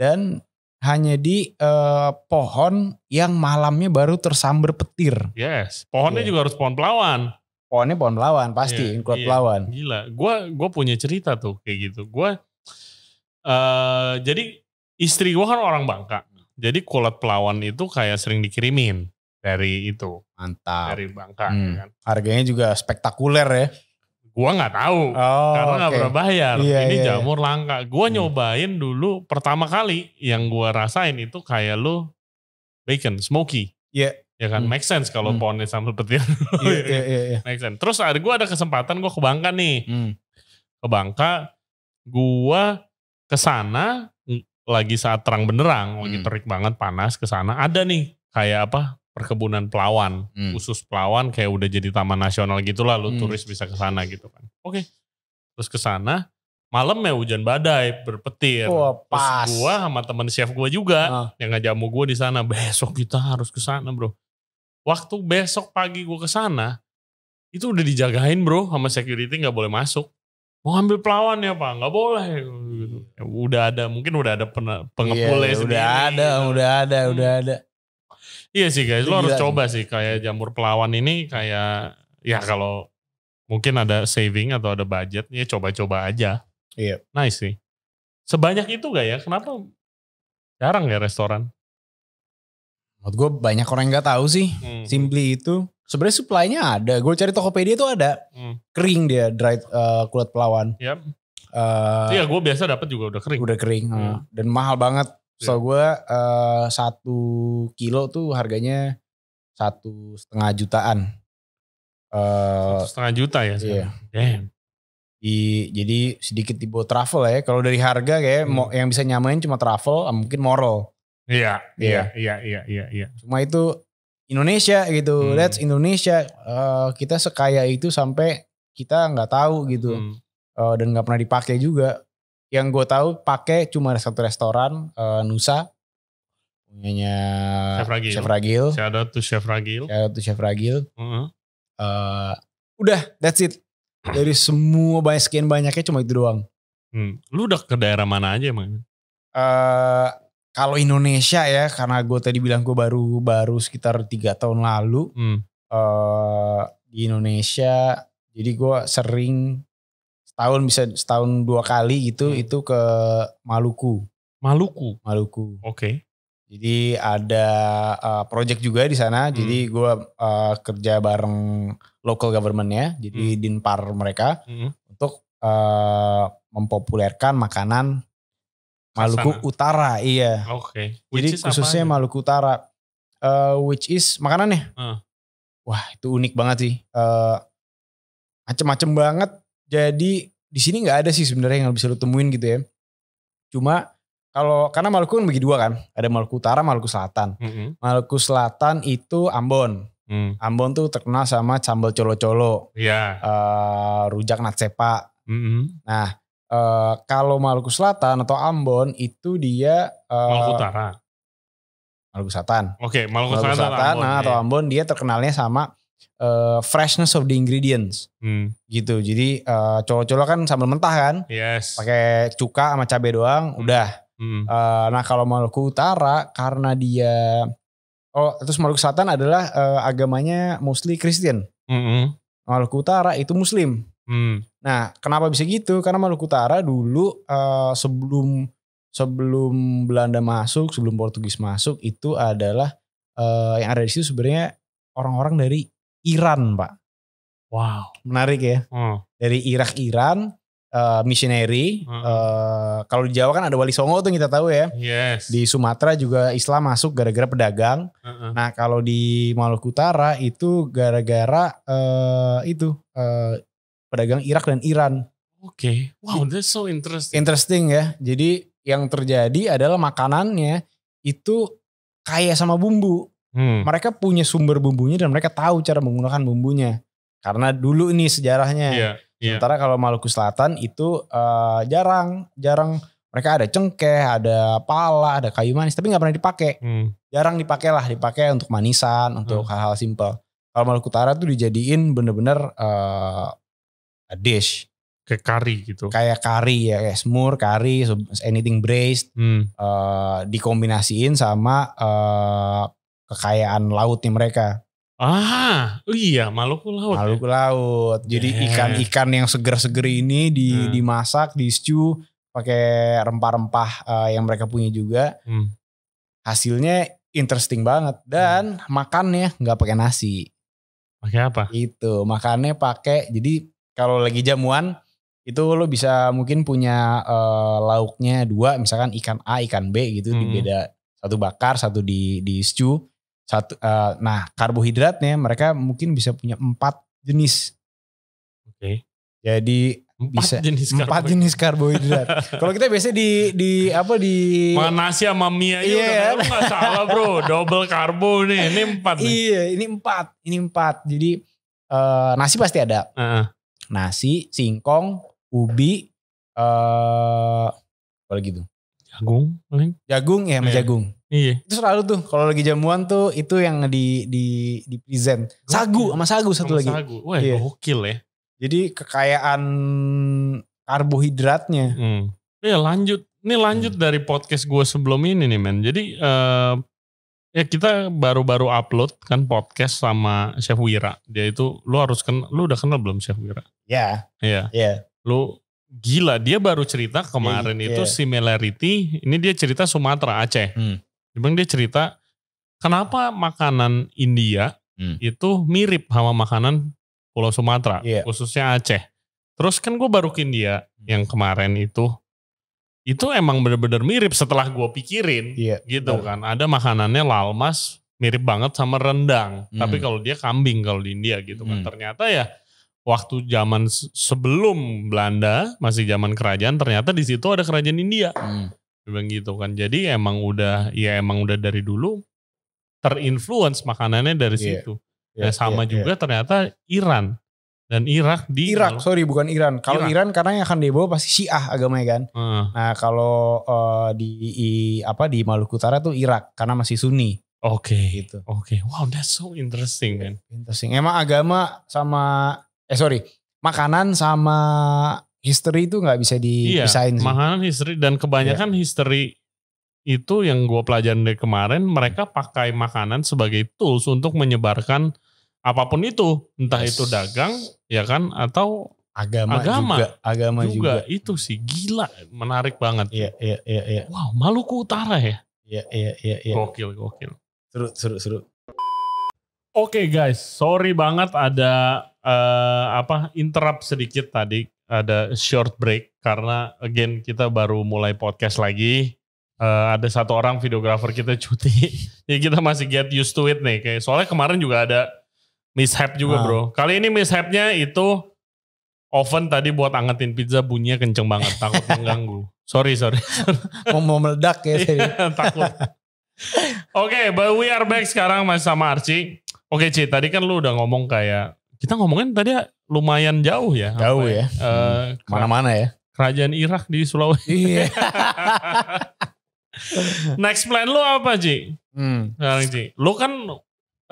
dan hanya di uh, pohon yang malamnya baru tersambar petir. Yes, pohonnya yeah. juga harus pohon pelawan. Pohonnya pohon pelawan pasti, yeah, yeah. pelawan. Gila, gue gua punya cerita tuh kayak gitu. Gue uh, jadi istri gue kan orang Bangka, jadi kulat pelawan itu kayak sering dikirimin dari itu mantap dari Bangka hmm. Ya kan. harganya juga spektakuler ya gua nggak tahu oh, karena nggak okay. pernah bayar iya, ini iya, iya, jamur langka gua hmm. nyobain dulu pertama kali yang gua rasain itu kayak lu bacon smoky iya yeah. ya kan hmm. make sense kalau hmm. pohonnya sama seperti itu iya, iya, iya, iya. (laughs) make sense terus ada gua ada kesempatan gua ke Bangka nih hmm. ke Bangka gua sana lagi saat terang benderang hmm. lagi terik banget panas ke sana. ada nih kayak apa perkebunan Pelawan, hmm. khusus Pelawan kayak udah jadi taman nasional gitulah lu hmm. turis bisa ke sana gitu kan. Oke. Okay. Terus ke sana malam ya hujan badai berpetir. Oh, pas. Terus gua sama teman chef gua juga uh. yang ngajak mau gua di sana besok kita harus ke sana, Bro. Waktu besok pagi gua ke sana itu udah dijagain, Bro, sama security nggak boleh masuk. Mau ambil pelawan ya, Pak? Nggak boleh gitu. Ya, udah ada, mungkin udah ada pengepulnya yeah, Sudah Udah ada, gitu. udah ada, hmm. udah ada. Iya sih guys, lo harus coba sih kayak jamur pelawan ini kayak ya kalau mungkin ada saving atau ada budget ya coba-coba aja. Iya. Nice sih. Sebanyak itu gak ya? Kenapa jarang ya restoran? Menurut gue banyak orang yang gak tahu sih. Hmm. Simply itu sebenarnya supply-nya ada. Gue cari Tokopedia tuh ada. Hmm. Kering dia dried uh, kulit pelawan. Yep. Uh, iya, gue biasa dapat juga udah kering. Udah kering. Hmm. Eh, dan mahal banget Iya. so gue uh, satu kilo tuh harganya satu setengah jutaan. Uh, setengah juta ya? Iya. Damn. Di, jadi sedikit di bawah travel ya. Kalau dari harga kayak hmm. yang bisa nyamain cuma travel, eh, mungkin moral. Iya, yeah. Iya, iya, iya, iya, iya. Cuma itu Indonesia gitu. Hmm. That's Indonesia. Uh, kita sekaya itu sampai kita nggak tahu gitu. Hmm. Uh, dan nggak pernah dipakai juga yang gue tahu pakai cuma satu restoran uh, Nusa punyanya Chef Ragil. Chef Ragil. ada tuh Chef Ragil. ada tuh Chef Ragil. Uh -huh. uh, udah, that's it. Dari semua banyak sekian banyaknya cuma itu doang. Hmm. Lu udah ke daerah mana aja emang? Uh, eh, kalau Indonesia ya, karena gue tadi bilang gue baru baru sekitar tiga tahun lalu hmm. uh, di Indonesia. Jadi gue sering setahun bisa setahun dua kali gitu hmm. itu ke Maluku. Maluku. Maluku. Oke. Okay. Jadi ada uh, project juga di sana. Hmm. Jadi gue uh, kerja bareng local government governmentnya, jadi hmm. dinpar mereka hmm. untuk uh, mempopulerkan makanan Maluku Kasana. Utara. Iya. Oke. Okay. jadi khususnya Maluku Utara, uh, which is makanannya. Uh. Wah itu unik banget sih. Uh, macem-macem banget jadi di sini nggak ada sih sebenarnya yang bisa lu temuin gitu ya. Cuma kalau karena Maluku kan bagi dua kan, ada Maluku Utara, Maluku Selatan. Mm -hmm. Maluku Selatan itu Ambon. Mm. Ambon tuh terkenal sama sambal colo-colo, yeah. Iya. uh, rujak natsepa. Mm -hmm. Nah, uh, kalau Maluku Selatan atau Ambon itu dia uh, Maluku Utara, Maluku Selatan. Oke, okay, Maluku, Maluku Selatan, Selatan Ambon, nah, atau iya. Ambon dia terkenalnya sama uh, freshness of the ingredients hmm. gitu jadi uh, eh, colo-colo kan sambal mentah kan yes. pakai cuka sama cabai doang hmm. udah hmm. Uh, nah kalau Maluku Utara karena dia oh terus Maluku Selatan adalah uh, agamanya mostly Christian hmm. Maluku Utara itu Muslim hmm. nah kenapa bisa gitu karena Maluku Utara dulu uh, sebelum sebelum Belanda masuk sebelum Portugis masuk itu adalah uh, yang ada di situ sebenarnya orang-orang dari Iran, Pak. Wow. Menarik ya. Hmm. Dari Irak Iran, uh, missionary. Hmm. Uh, kalau di Jawa kan ada Wali Songo tuh kita tahu ya. Yes. Di Sumatera juga Islam masuk gara-gara pedagang. Uh Nah kalau di Maluku Utara itu gara-gara uh, itu uh, pedagang Irak dan Iran. Oke. Okay. Wow, that's so interesting. Interesting ya. Jadi yang terjadi adalah makanannya itu kaya sama bumbu. Hmm. Mereka punya sumber bumbunya dan mereka tahu cara menggunakan bumbunya. Karena dulu nih sejarahnya. Yeah, yeah. Sementara kalau Maluku Selatan itu uh, jarang, jarang mereka ada cengkeh, ada pala, ada kayu manis, tapi nggak pernah dipakai. Hmm. Jarang dipakai lah, dipakai untuk manisan, untuk hmm. hal-hal hmm. simpel. Kalau Maluku Utara tuh dijadiin bener-bener uh, dish kayak kari gitu kayak kari ya kayak smur kari anything braised hmm. uh, dikombinasiin sama uh, kekayaan lautnya mereka. Ah, oh iya Maluku laut. Ya? Maluku ya? laut. Jadi ikan-ikan yeah. yang seger-seger ini di hmm. dimasak, di stew pakai rempah-rempah uh, yang mereka punya juga. Hmm. Hasilnya interesting banget dan hmm. makannya nggak pakai nasi. Pakai apa? Itu, makannya pakai jadi kalau lagi jamuan itu lo bisa mungkin punya uh, lauknya dua misalkan ikan A, ikan B gitu hmm. di beda satu bakar, satu di di stew satu uh, nah karbohidratnya mereka mungkin bisa punya empat jenis. Oke. Okay. Jadi empat bisa jenis empat jenis karbohidrat. (laughs) Kalau kita biasanya di di apa di Mana nasi sama mie aja iya, yeah. udah nggak salah bro, double karbo nih. Ini empat nih. Iya, ini empat, ini empat. Jadi uh, nasi pasti ada. Uh -uh. Nasi, singkong, ubi, eh uh, apa lagi tuh? Jagung, paling. Jagung ya, sama yeah. jagung. Iya. Itu selalu tuh kalau lagi jamuan tuh itu yang di di di present. Sagu sama sagu satu sama lagi. Sagu. Wah, iya. gokil ya. Jadi kekayaan karbohidratnya. Hmm. Ya lanjut. Ini lanjut hmm. dari podcast gue sebelum ini nih men. Jadi uh, ya kita baru-baru upload kan podcast sama Chef Wira. Dia itu lu harus kenal, lu udah kenal belum Chef Wira? Ya. Iya. Iya. Iya. Lu gila dia baru cerita iya, kemarin yeah, itu similarity. Ini dia cerita Sumatera Aceh. Hmm Cuman dia cerita kenapa makanan India hmm. itu mirip sama makanan Pulau Sumatera, yeah. khususnya Aceh. Terus kan gue baru ke India hmm. yang kemarin itu itu emang bener-bener mirip setelah gue pikirin yeah. gitu kan ada makanannya lalmas mirip banget sama rendang hmm. tapi kalau dia kambing kalau di India gitu kan hmm. ternyata ya waktu zaman sebelum Belanda masih zaman kerajaan ternyata di situ ada kerajaan India hmm bilang gitu kan jadi emang udah ya emang udah dari dulu terinfluence makanannya dari yeah. situ yeah, nah, sama yeah, iya. juga yeah. ternyata Iran dan Irak di Irak sorry bukan Iran kalau Iran. Iran karena yang akan dibawa pasti Syiah agamanya kan hmm. nah kalau uh, di i, apa di Maluku Utara tuh Irak karena masih Sunni oke okay. gitu oke okay. wow that's so interesting man interesting emang agama sama eh sorry makanan sama history itu nggak bisa iya, dipisahin. Iya, mahalan history dan kebanyakan yeah. history itu yang gue pelajarin dari kemarin mereka hmm. pakai makanan sebagai tools untuk menyebarkan apapun itu entah yes. itu dagang ya kan atau agama agama juga, agama juga. juga. itu sih gila menarik banget iya iya iya, iya. wow Maluku Utara ya iya iya iya, iya. gokil gokil seru seru seru oke okay, guys sorry banget ada uh, apa interrupt sedikit tadi ada short break karena again kita baru mulai podcast lagi. Uh, ada satu orang videografer kita cuti. ya (laughs) kita masih get used to it nih. Kayak soalnya kemarin juga ada mishap juga, wow. Ah. Bro. Kali ini mishapnya itu oven tadi buat angetin pizza bunyinya kenceng banget, takut mengganggu. (laughs) Sorry, sorry. (laughs) mau, mau meledak ya, iya, takut. Oke, okay, but we are back sekarang masih sama Archie. Oke, okay, Ci, tadi kan lu udah ngomong kayak kita ngomongin tadi ya, lumayan jauh ya. Jauh ya. ya. Eh, hmm. Mana-mana uh, ya. Kerajaan Irak di Sulawesi. Iya. (laughs) Next plan lu apa, Ji? Hmm. Sekarang, nah, Ji. Lu kan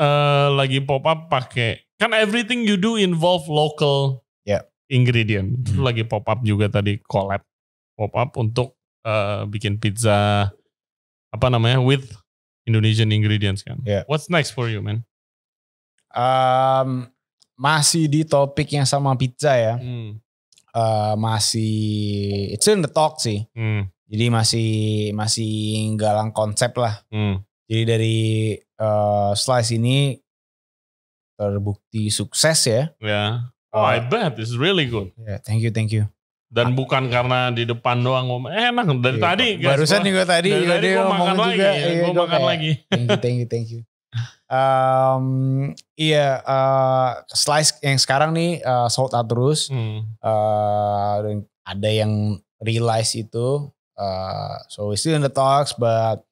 uh, lagi pop up pakai kan everything you do involve local yeah. ingredient. Hmm. Lu lagi pop up juga tadi collab pop up untuk uh, bikin pizza apa namanya with Indonesian ingredients kan. Yeah. What's next for you, man? Um, masih di topik yang sama pizza ya. Hmm. Uh, masih it's in the talk sih. Hmm. Jadi masih masih galang konsep lah. Hmm. Jadi dari uh, slice ini terbukti sukses ya. Ya. Yeah. Oh, I bet it's really good. Yeah, thank you, thank you. Dan ah. bukan karena di depan doang ngomong eh, enak dari yeah. tadi. barusan gua, juga tadi dari tadi gua makan Lagi, ya, gue makan lagi. Thank you, thank you, thank you. Um, iya, uh, slice yang sekarang nih uh, eh, sold out terus. Hmm. Uh, ada yang realize itu. Uh, so we still in the talks, but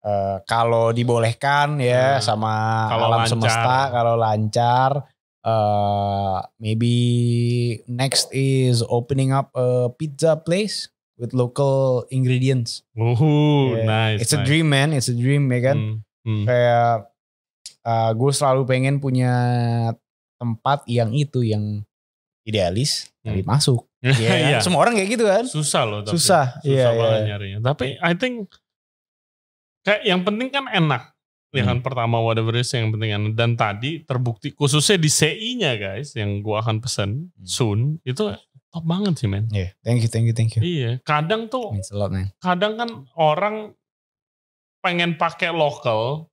uh, kalau dibolehkan ya hmm. sama kalau alam lancar. semesta, kalau lancar, uh, maybe next is opening up a pizza place with local ingredients. Oh, yeah. nice. It's nice. a dream, man. It's a dream, Megan. Ya hmm. Hmm. Kayak uh, eh, gue selalu pengen punya tempat yang itu yang idealis hmm. tapi masuk. (laughs) yeah, yeah. Kan? semua orang kayak gitu kan. Susah loh tapi. Susah. Susah yeah, banget yeah. nyarinya. Tapi iya. I think kayak yang penting kan enak. yang kan hmm. pertama whatever is yang penting enak. Dan tadi terbukti khususnya di CI-nya guys yang gue akan pesen hmm. soon itu top banget sih men. yeah. thank you thank you thank you. Iya, kadang tuh lot, kadang kan orang pengen pakai lokal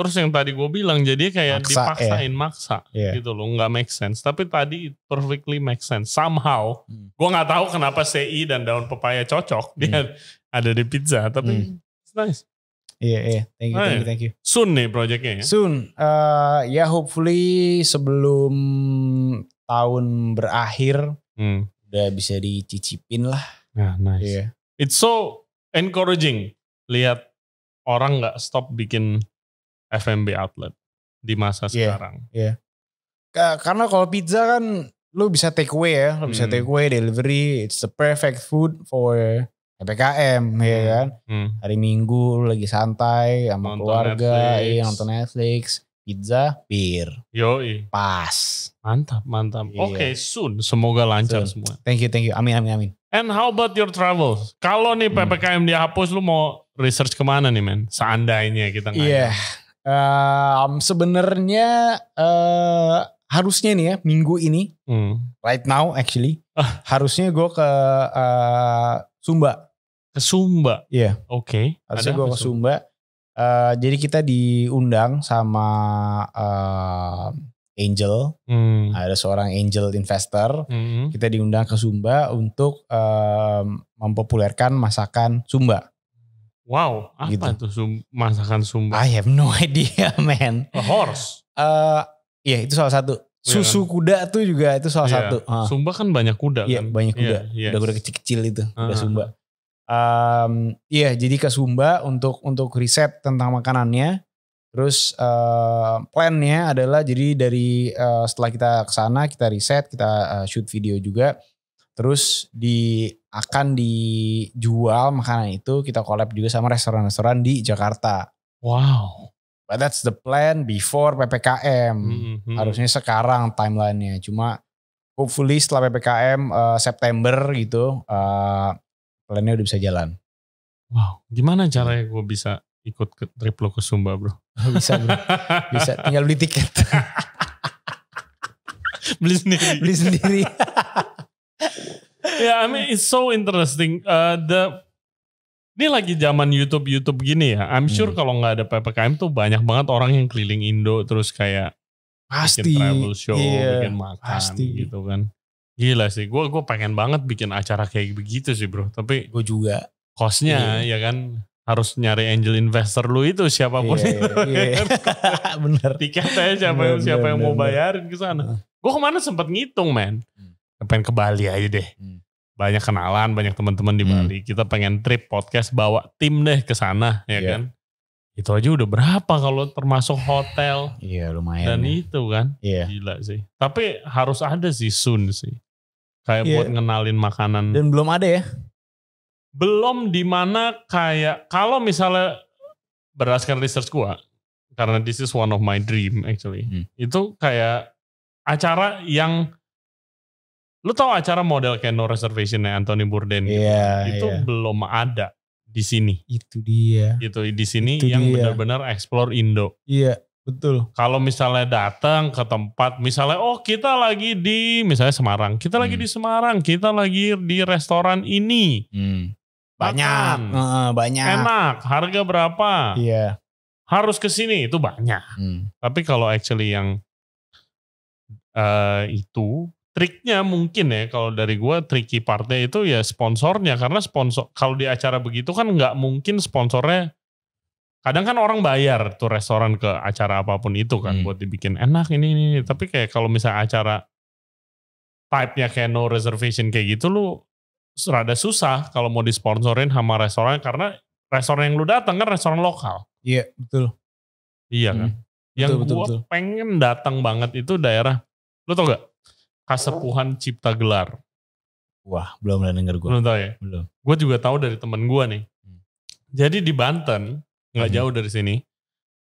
Terus yang tadi gue bilang jadi kayak maksa, dipaksain ya. maksa yeah. gitu loh nggak make sense. Tapi tadi perfectly make sense somehow. Hmm. Gue nggak tahu kenapa CI dan daun pepaya cocok hmm. dia ada di pizza tapi hmm. it's nice. Iya, yeah, Yeah. Thank you, thank you, thank you. Soon nih projectnya ya? Soon. Uh, ya hopefully sebelum tahun berakhir hmm. udah bisa dicicipin lah. Nah, nice. Yeah. It's so encouraging lihat orang nggak stop bikin FMB outlet di masa yeah, sekarang. Iya. Yeah. Karena kalau pizza kan lu bisa take away ya, lu hmm. bisa take away delivery, it's the perfect food for PPKM hmm. ya kan. Hmm. Hari Minggu lu lagi santai sama nonton keluarga, iya, Netflix. Iya, nonton Netflix, pizza, Yo Yo, Pas. Mantap, mantap. Yeah. Oke, okay, soon semoga lancar soon. semua. Thank you, thank you. Amin, amin, amin. And how about your travels? Kalau nih PPKM hmm. dihapus lu mau research kemana nih men? Seandainya kita nggak. Iya. Um, Sebenarnya uh, harusnya nih ya minggu ini, hmm. right now actually, ah. harusnya gue ke uh, Sumba. Ke Sumba. Iya. Yeah. Oke. Okay. Harusnya gue ke Sumba. Uh, jadi kita diundang sama uh, angel, hmm. ada seorang angel investor. Hmm. Kita diundang ke Sumba untuk um, mempopulerkan masakan Sumba. Wow, apa gitu. tuh sum masakan Sumba? I have no idea, (laughs) man. A horse. Uh, ya itu salah satu. Iya kan? Susu yeah. kuda tuh juga itu salah yeah. satu. Uh. Sumba kan banyak kuda yeah, kan? Iya, banyak kuda. Yeah, yes. Iya. kuda kecil-kecil itu, uh. Ah. -huh. Sumba. Um, iya, yeah, jadi ke Sumba untuk untuk riset tentang makanannya. Terus uh, plannya adalah jadi dari uh, setelah kita ke sana kita riset, kita uh, shoot video juga Terus di akan dijual makanan itu kita collab juga sama restoran-restoran di Jakarta. Wow. But that's the plan before PPKM. Mm -hmm. Harusnya sekarang timelinenya. Cuma hopefully setelah PPKM uh, eh, September gitu uh, plannya udah bisa jalan. Wow, gimana caranya gue bisa ikut ke trip lo ke Sumba bro? (laughs) bisa bro, bisa tinggal beli tiket. (laughs) beli sendiri. beli sendiri. (laughs) yeah, I mean it's so interesting. Uh, the ini lagi zaman YouTube YouTube gini ya. I'm sure hmm. kalau nggak ada ppkm tuh banyak banget orang yang keliling Indo terus kayak pasti bikin travel show, yeah, bikin makan pasti. gitu kan. Gila sih, gue gue pengen banget bikin acara kayak begitu sih bro. Tapi gue juga. Costnya yeah. ya kan harus nyari angel investor lu itu siapapun yeah, itu. Yeah. (laughs) Kan? (laughs) bener. Tiketnya siapa bener, siapa yang bener, mau bayarin ke sana. Gue kemana sempat ngitung men pengen ke Bali aja deh. Hmm. Banyak kenalan, banyak teman-teman di hmm. Bali. Kita pengen trip podcast bawa tim deh ke sana, ya yeah. kan? Itu aja udah berapa kalau termasuk hotel. Iya, yeah, lumayan. Dan ya. itu kan. Yeah. Gila sih. Tapi harus ada sih soon sih. Kayak yeah. buat ngenalin makanan. Dan belum ada ya? Belum dimana kayak kalau misalnya berdasarkan research gua karena this is one of my dream actually. Hmm. Itu kayak acara yang Lu tau acara model kayak no reservationnya Anthony Bourdain yeah, gitu. Iya, itu yeah. belum ada di sini. Itu dia. Itu di sini itu yang benar-benar explore Indo. Iya, yeah, betul. Kalau misalnya datang ke tempat misalnya oh kita lagi di misalnya Semarang, kita hmm. lagi di Semarang, kita lagi di restoran ini. Hmm. Banyak, uh, banyak. Enak, harga berapa? Iya. Yeah. Harus ke sini itu banyak. Hmm. Tapi kalau actually yang uh, itu triknya mungkin ya kalau dari gue tricky partnya itu ya sponsornya karena sponsor kalau di acara begitu kan nggak mungkin sponsornya kadang kan orang bayar tuh restoran ke acara apapun itu kan hmm. buat dibikin enak ini ini, tapi kayak kalau misalnya acara type-nya kayak no reservation kayak gitu lu rada susah kalau mau disponsorin sama restoran karena restoran yang lu datang kan restoran lokal iya yeah, betul iya kan hmm. betul, yang gue pengen datang banget itu daerah lu tau gak Kasepuhan Cipta Gelar. Wah, belum pernah denger gue. Belum tahu ya? Belum. Gue juga tahu dari temen gue nih. Hmm. Jadi di Banten, nggak hmm. jauh dari sini,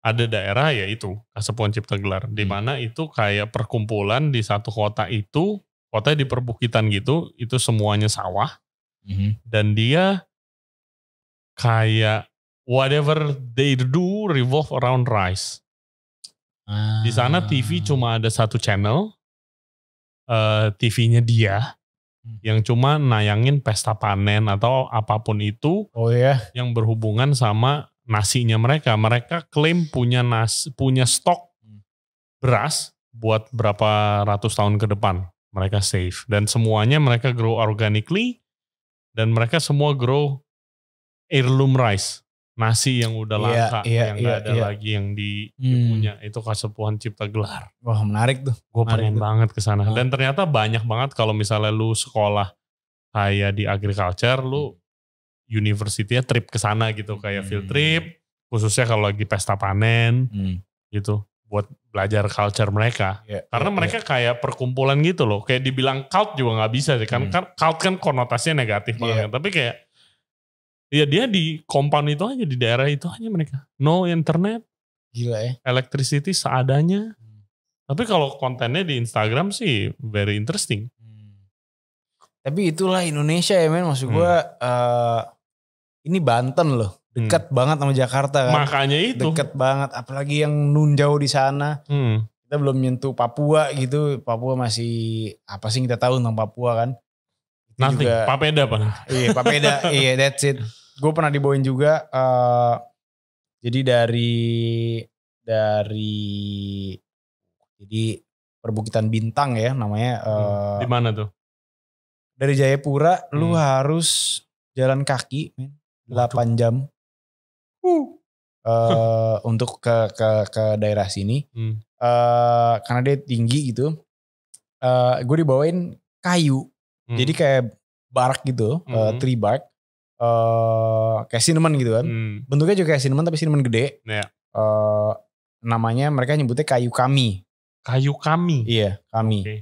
ada daerah ya itu, Kasepuhan Cipta Gelar. Di hmm. mana itu kayak perkumpulan di satu kota itu, kota di perbukitan gitu, itu semuanya sawah. Hmm. Dan dia kayak whatever they do revolve around rice. Ah. Di sana TV ah. cuma ada satu channel, uh, eh, TV-nya dia hmm. yang cuma nayangin pesta panen atau apapun itu oh ya yang berhubungan sama nasinya mereka mereka klaim punya nas punya stok hmm. beras buat berapa ratus tahun ke depan mereka save dan semuanya mereka grow organically dan mereka semua grow heirloom rice nasi yang udah iya, langka yeah, yeah, yang yeah, ada yeah. lagi yang di, hmm. punya itu kasepuhan cipta gelar wah menarik tuh gue pengen tuh. banget kesana sana dan ternyata banyak banget kalau misalnya lu sekolah kayak di agriculture lu hmm. university trip ke sana gitu kayak hmm. field trip khususnya kalau lagi pesta panen hmm. gitu buat belajar culture mereka yeah, karena yeah, mereka yeah. kayak perkumpulan gitu loh kayak dibilang cult juga nggak bisa sih kan hmm. Kan cult kan konotasinya negatif yeah. banget tapi kayak Iya dia di kompan itu aja di daerah itu aja mereka. No internet. Gila ya. Electricity seadanya. Hmm. Tapi kalau kontennya di Instagram sih very interesting. Hmm. Tapi itulah Indonesia ya men maksud hmm. gue uh, ini Banten loh. Dekat hmm. banget sama Jakarta kan. Makanya itu. Dekat banget apalagi yang nun jauh di sana. Hmm. Kita belum nyentuh Papua gitu. Papua masih apa sih kita tahu tentang Papua kan. Nanti juga, papeda apa? Iya, papeda. (laughs) iya, that's it gue pernah dibawain juga uh, jadi dari dari jadi perbukitan bintang ya namanya uh, di mana tuh dari Jayapura hmm. lu harus jalan kaki men 8 jam uh. Uh, (laughs) untuk ke ke ke daerah sini hmm. uh, karena dia tinggi gitu uh, gue dibawain kayu hmm. jadi kayak gitu, hmm. bark gitu hmm. uh, tree bark Eh, kayak cinnamon gitu kan. Hmm. Bentuknya juga kayak cinnamon tapi cinnamon gede. Yeah. Iya. Uh, namanya mereka nyebutnya kayu kami. Kayu kami. Iya, kami. Okay.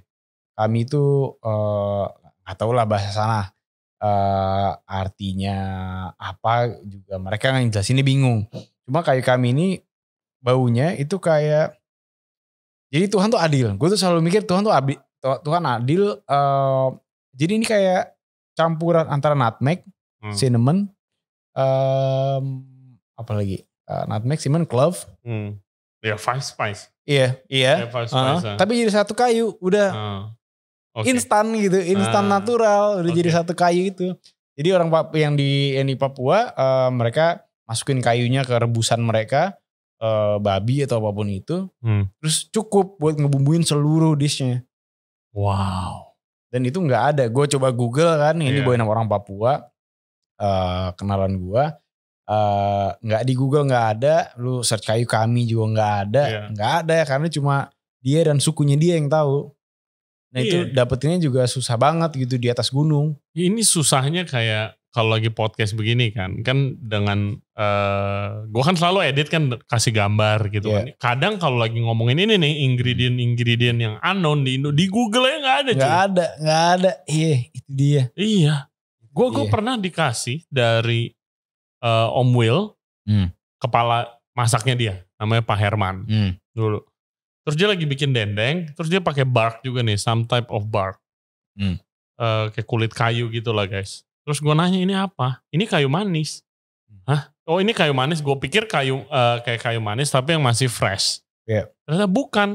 Kami itu uh, eh, gak tau lah bahasa sana. Uh, artinya apa juga mereka jelas ini bingung. Cuma kayu kami ini baunya itu kayak jadi Tuhan tuh adil. Gue tuh selalu mikir Tuhan tuh abi, Tuhan adil. Uh, jadi ini kayak campuran antara nutmeg hmm. cinnamon, um, apa lagi? Uh, nutmeg, cinnamon, clove. Hmm. Ya five spice. Iya, iya. Yeah, uh -huh. Tapi jadi satu kayu, udah uh, ah, okay. instan gitu, instan uh, natural, udah okay. jadi satu kayu itu. Jadi orang yang di yang di Papua, uh, mereka masukin kayunya ke rebusan mereka, uh, babi atau apapun itu, hmm. terus cukup buat ngebumbuin seluruh dishnya. Wow. Dan itu nggak ada. Gue coba Google kan, ini yeah. dibawain orang Papua uh, kenalan gua eh, nggak uh, di Google nggak ada, lu search kayu kami juga nggak ada, iya. nggak yeah. ada ya karena cuma dia dan sukunya dia yang tahu. Nah yeah. itu iya. dapetinnya juga susah banget gitu di atas gunung. Ini susahnya kayak kalau lagi podcast begini kan, kan dengan uh, gua kan selalu edit kan kasih gambar gitu yeah. kan. Iya. Kadang kalau lagi ngomongin ini nih ingredient-ingredient yang unknown di Indo di Google ya nggak ada. Nggak ada, nggak ada. Iya itu dia. Iya Gue gue yeah. pernah dikasih dari uh, Om Will, hmm. kepala masaknya dia, namanya Pak Herman hmm. dulu. Terus dia lagi bikin dendeng, terus dia pakai bark juga nih, some type of bark, hmm. uh, kayak kulit kayu gitu lah guys. Terus gue nanya ini apa? Ini kayu manis. Hmm. Hah? Oh ini kayu manis. Gue pikir kayu uh, kayak kayu manis tapi yang masih fresh. Yeah. Ternyata bukan.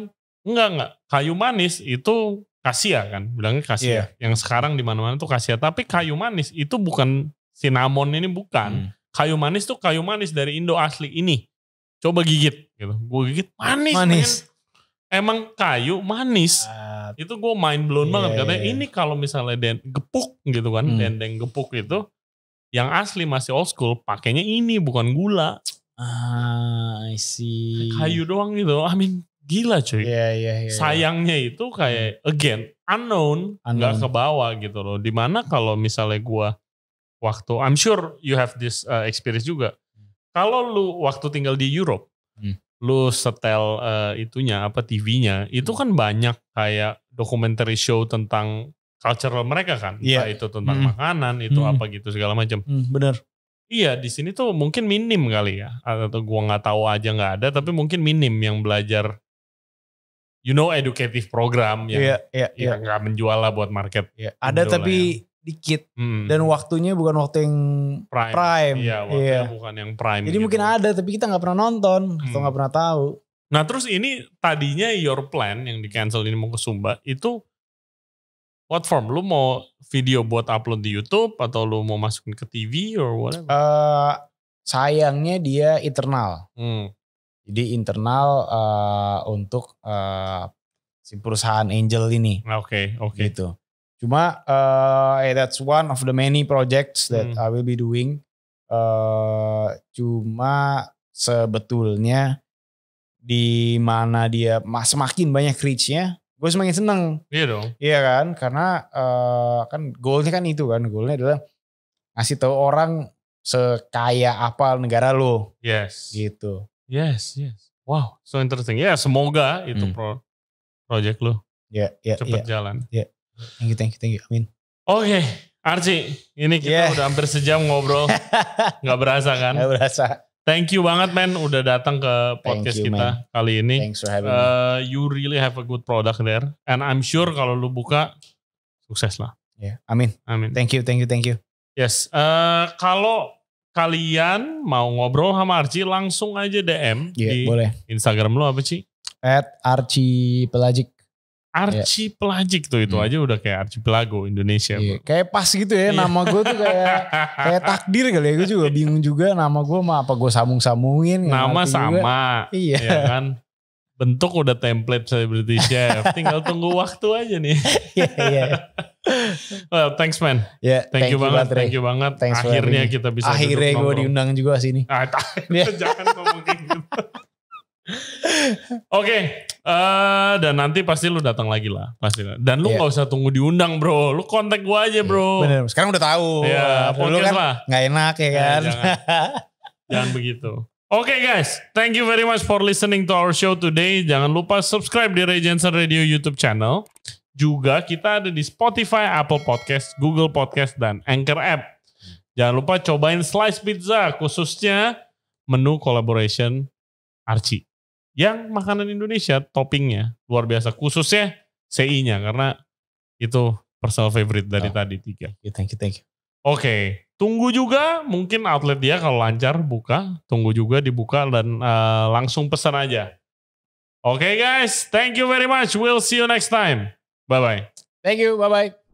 Enggak enggak. Kayu manis itu kasia kan, bilangnya kasia. Yeah. Yang sekarang di mana-mana tuh kasia. Tapi kayu manis itu bukan cinnamon ini bukan. Hmm. Kayu manis tuh kayu manis dari Indo asli ini. Coba gigit gitu. Gue gigit manis. Manis. Emang kayu manis. Uh, itu gue mind blown yeah, banget iya, katanya yeah. ini kalau misalnya den gepuk gitu kan, hmm. dendeng gepuk itu yang asli masih old school pakainya ini bukan gula. Ah, I see. Kayu doang gitu. I mean, gila cuy. Yeah, yeah, yeah, iya. Sayangnya itu kayak hmm. again unknown, nggak ke bawah gitu loh. Dimana kalau misalnya gua waktu I'm sure you have this uh, experience juga. Hmm. Kalau lu waktu tinggal di Europe, hmm. lu setel uh, itunya apa TV-nya, itu hmm. kan banyak kayak documentary show tentang cultural mereka kan. Yeah. Entah itu tentang hmm. makanan, itu hmm. apa gitu segala macam. Hmm, bener. Iya di sini tuh mungkin minim kali ya atau gua nggak tahu aja nggak ada tapi mungkin minim yang belajar you know educative program yang yeah, yeah, yang iya. nggak menjual lah buat market. Yeah. Ada tapi yang, dikit hmm. dan waktunya bukan waktu yang prime. prime. Iya, waktunya yeah. bukan yang prime. Jadi gitu. mungkin ada tapi kita nggak pernah nonton hmm. atau nggak pernah tahu. Nah terus ini tadinya your plan yang di cancel ini mau ke Sumba itu what form? Lu mau video buat upload di YouTube atau lu mau masukin ke TV or whatever? Uh, sayangnya dia internal. Hmm. Jadi internal uh, untuk uh, si perusahaan Angel ini. Oke, okay, oke. Okay. Gitu. Cuma uh, that's one of the many projects that hmm. I will be doing. Uh, cuma sebetulnya di mana dia semakin banyak reachnya, gue semakin seneng. Iya dong. Iya kan, karena uh, kan goalnya kan itu kan, goalnya adalah ngasih tahu orang sekaya apa negara lo. Yes. Gitu. Yes, yes. Wow, so interesting. Ya, yeah, semoga itu hmm. pro project lu. Ya, yeah, yeah, cepet yeah. jalan. Ya. Yeah. Thank you, thank you, thank you. Amin. Oke, okay. Arci, ini kita yeah. udah hampir sejam ngobrol. (laughs) Gak berasa kan? Gak berasa. Thank you banget men udah datang ke podcast you, kita man. kali ini. Thanks for having uh, me. Eh, you really have a good product there and I'm sure kalau lu buka sukses lah. Ya, yeah. amin. Amin. Thank you, thank you, thank you. Yes, uh, kalau kalian mau ngobrol sama Arci langsung aja DM yeah, di boleh. Instagram lu apa sih? At Arci Pelajik. Arci yeah. Pelajik tuh itu hmm. aja udah kayak pelago Indonesia. Yeah. Kayak pas gitu ya iya. nama gue tuh kayak (laughs) kayak takdir kali ya gue juga bingung juga nama gue mah apa gue sambung sambungin. Nama sama. Iya yeah, kan. (laughs) bentuk udah template Celebrity Chef. (laughs) Tinggal tunggu waktu aja nih. Iya, iya. (laughs) Well, thanks man. Yeah, thank, thank you, you banget, thank you banget. Thanks Akhirnya kita bisa Akhirnya gue diundang juga sini. Ah, (laughs) jangan ngomong gitu. Oke, okay. uh, eh, dan nanti pasti lu datang lagi lah, pasti. Dan lu yeah. gak usah tunggu diundang, bro. Lu kontak gua aja, bro. Iya, bener. Sekarang udah tahu. yeah, lu kan nggak enak ya eh, kan. Eh, jangan. jangan begitu. Oke okay guys, thank you very much for listening to our show today. Jangan lupa subscribe di Ray Radio YouTube channel. Juga kita ada di Spotify, Apple Podcast, Google Podcast, dan Anchor App. Jangan lupa cobain slice pizza, khususnya menu collaboration Archie. Yang makanan Indonesia toppingnya luar biasa, khususnya CI-nya karena itu personal favorite dari oh. tadi tiga. Thank you, thank you. Oke. Okay. Tunggu juga mungkin outlet dia kalau lancar buka, tunggu juga dibuka dan uh, langsung pesan aja. Oke okay guys, thank you very much. We'll see you next time. Bye bye. Thank you. Bye bye.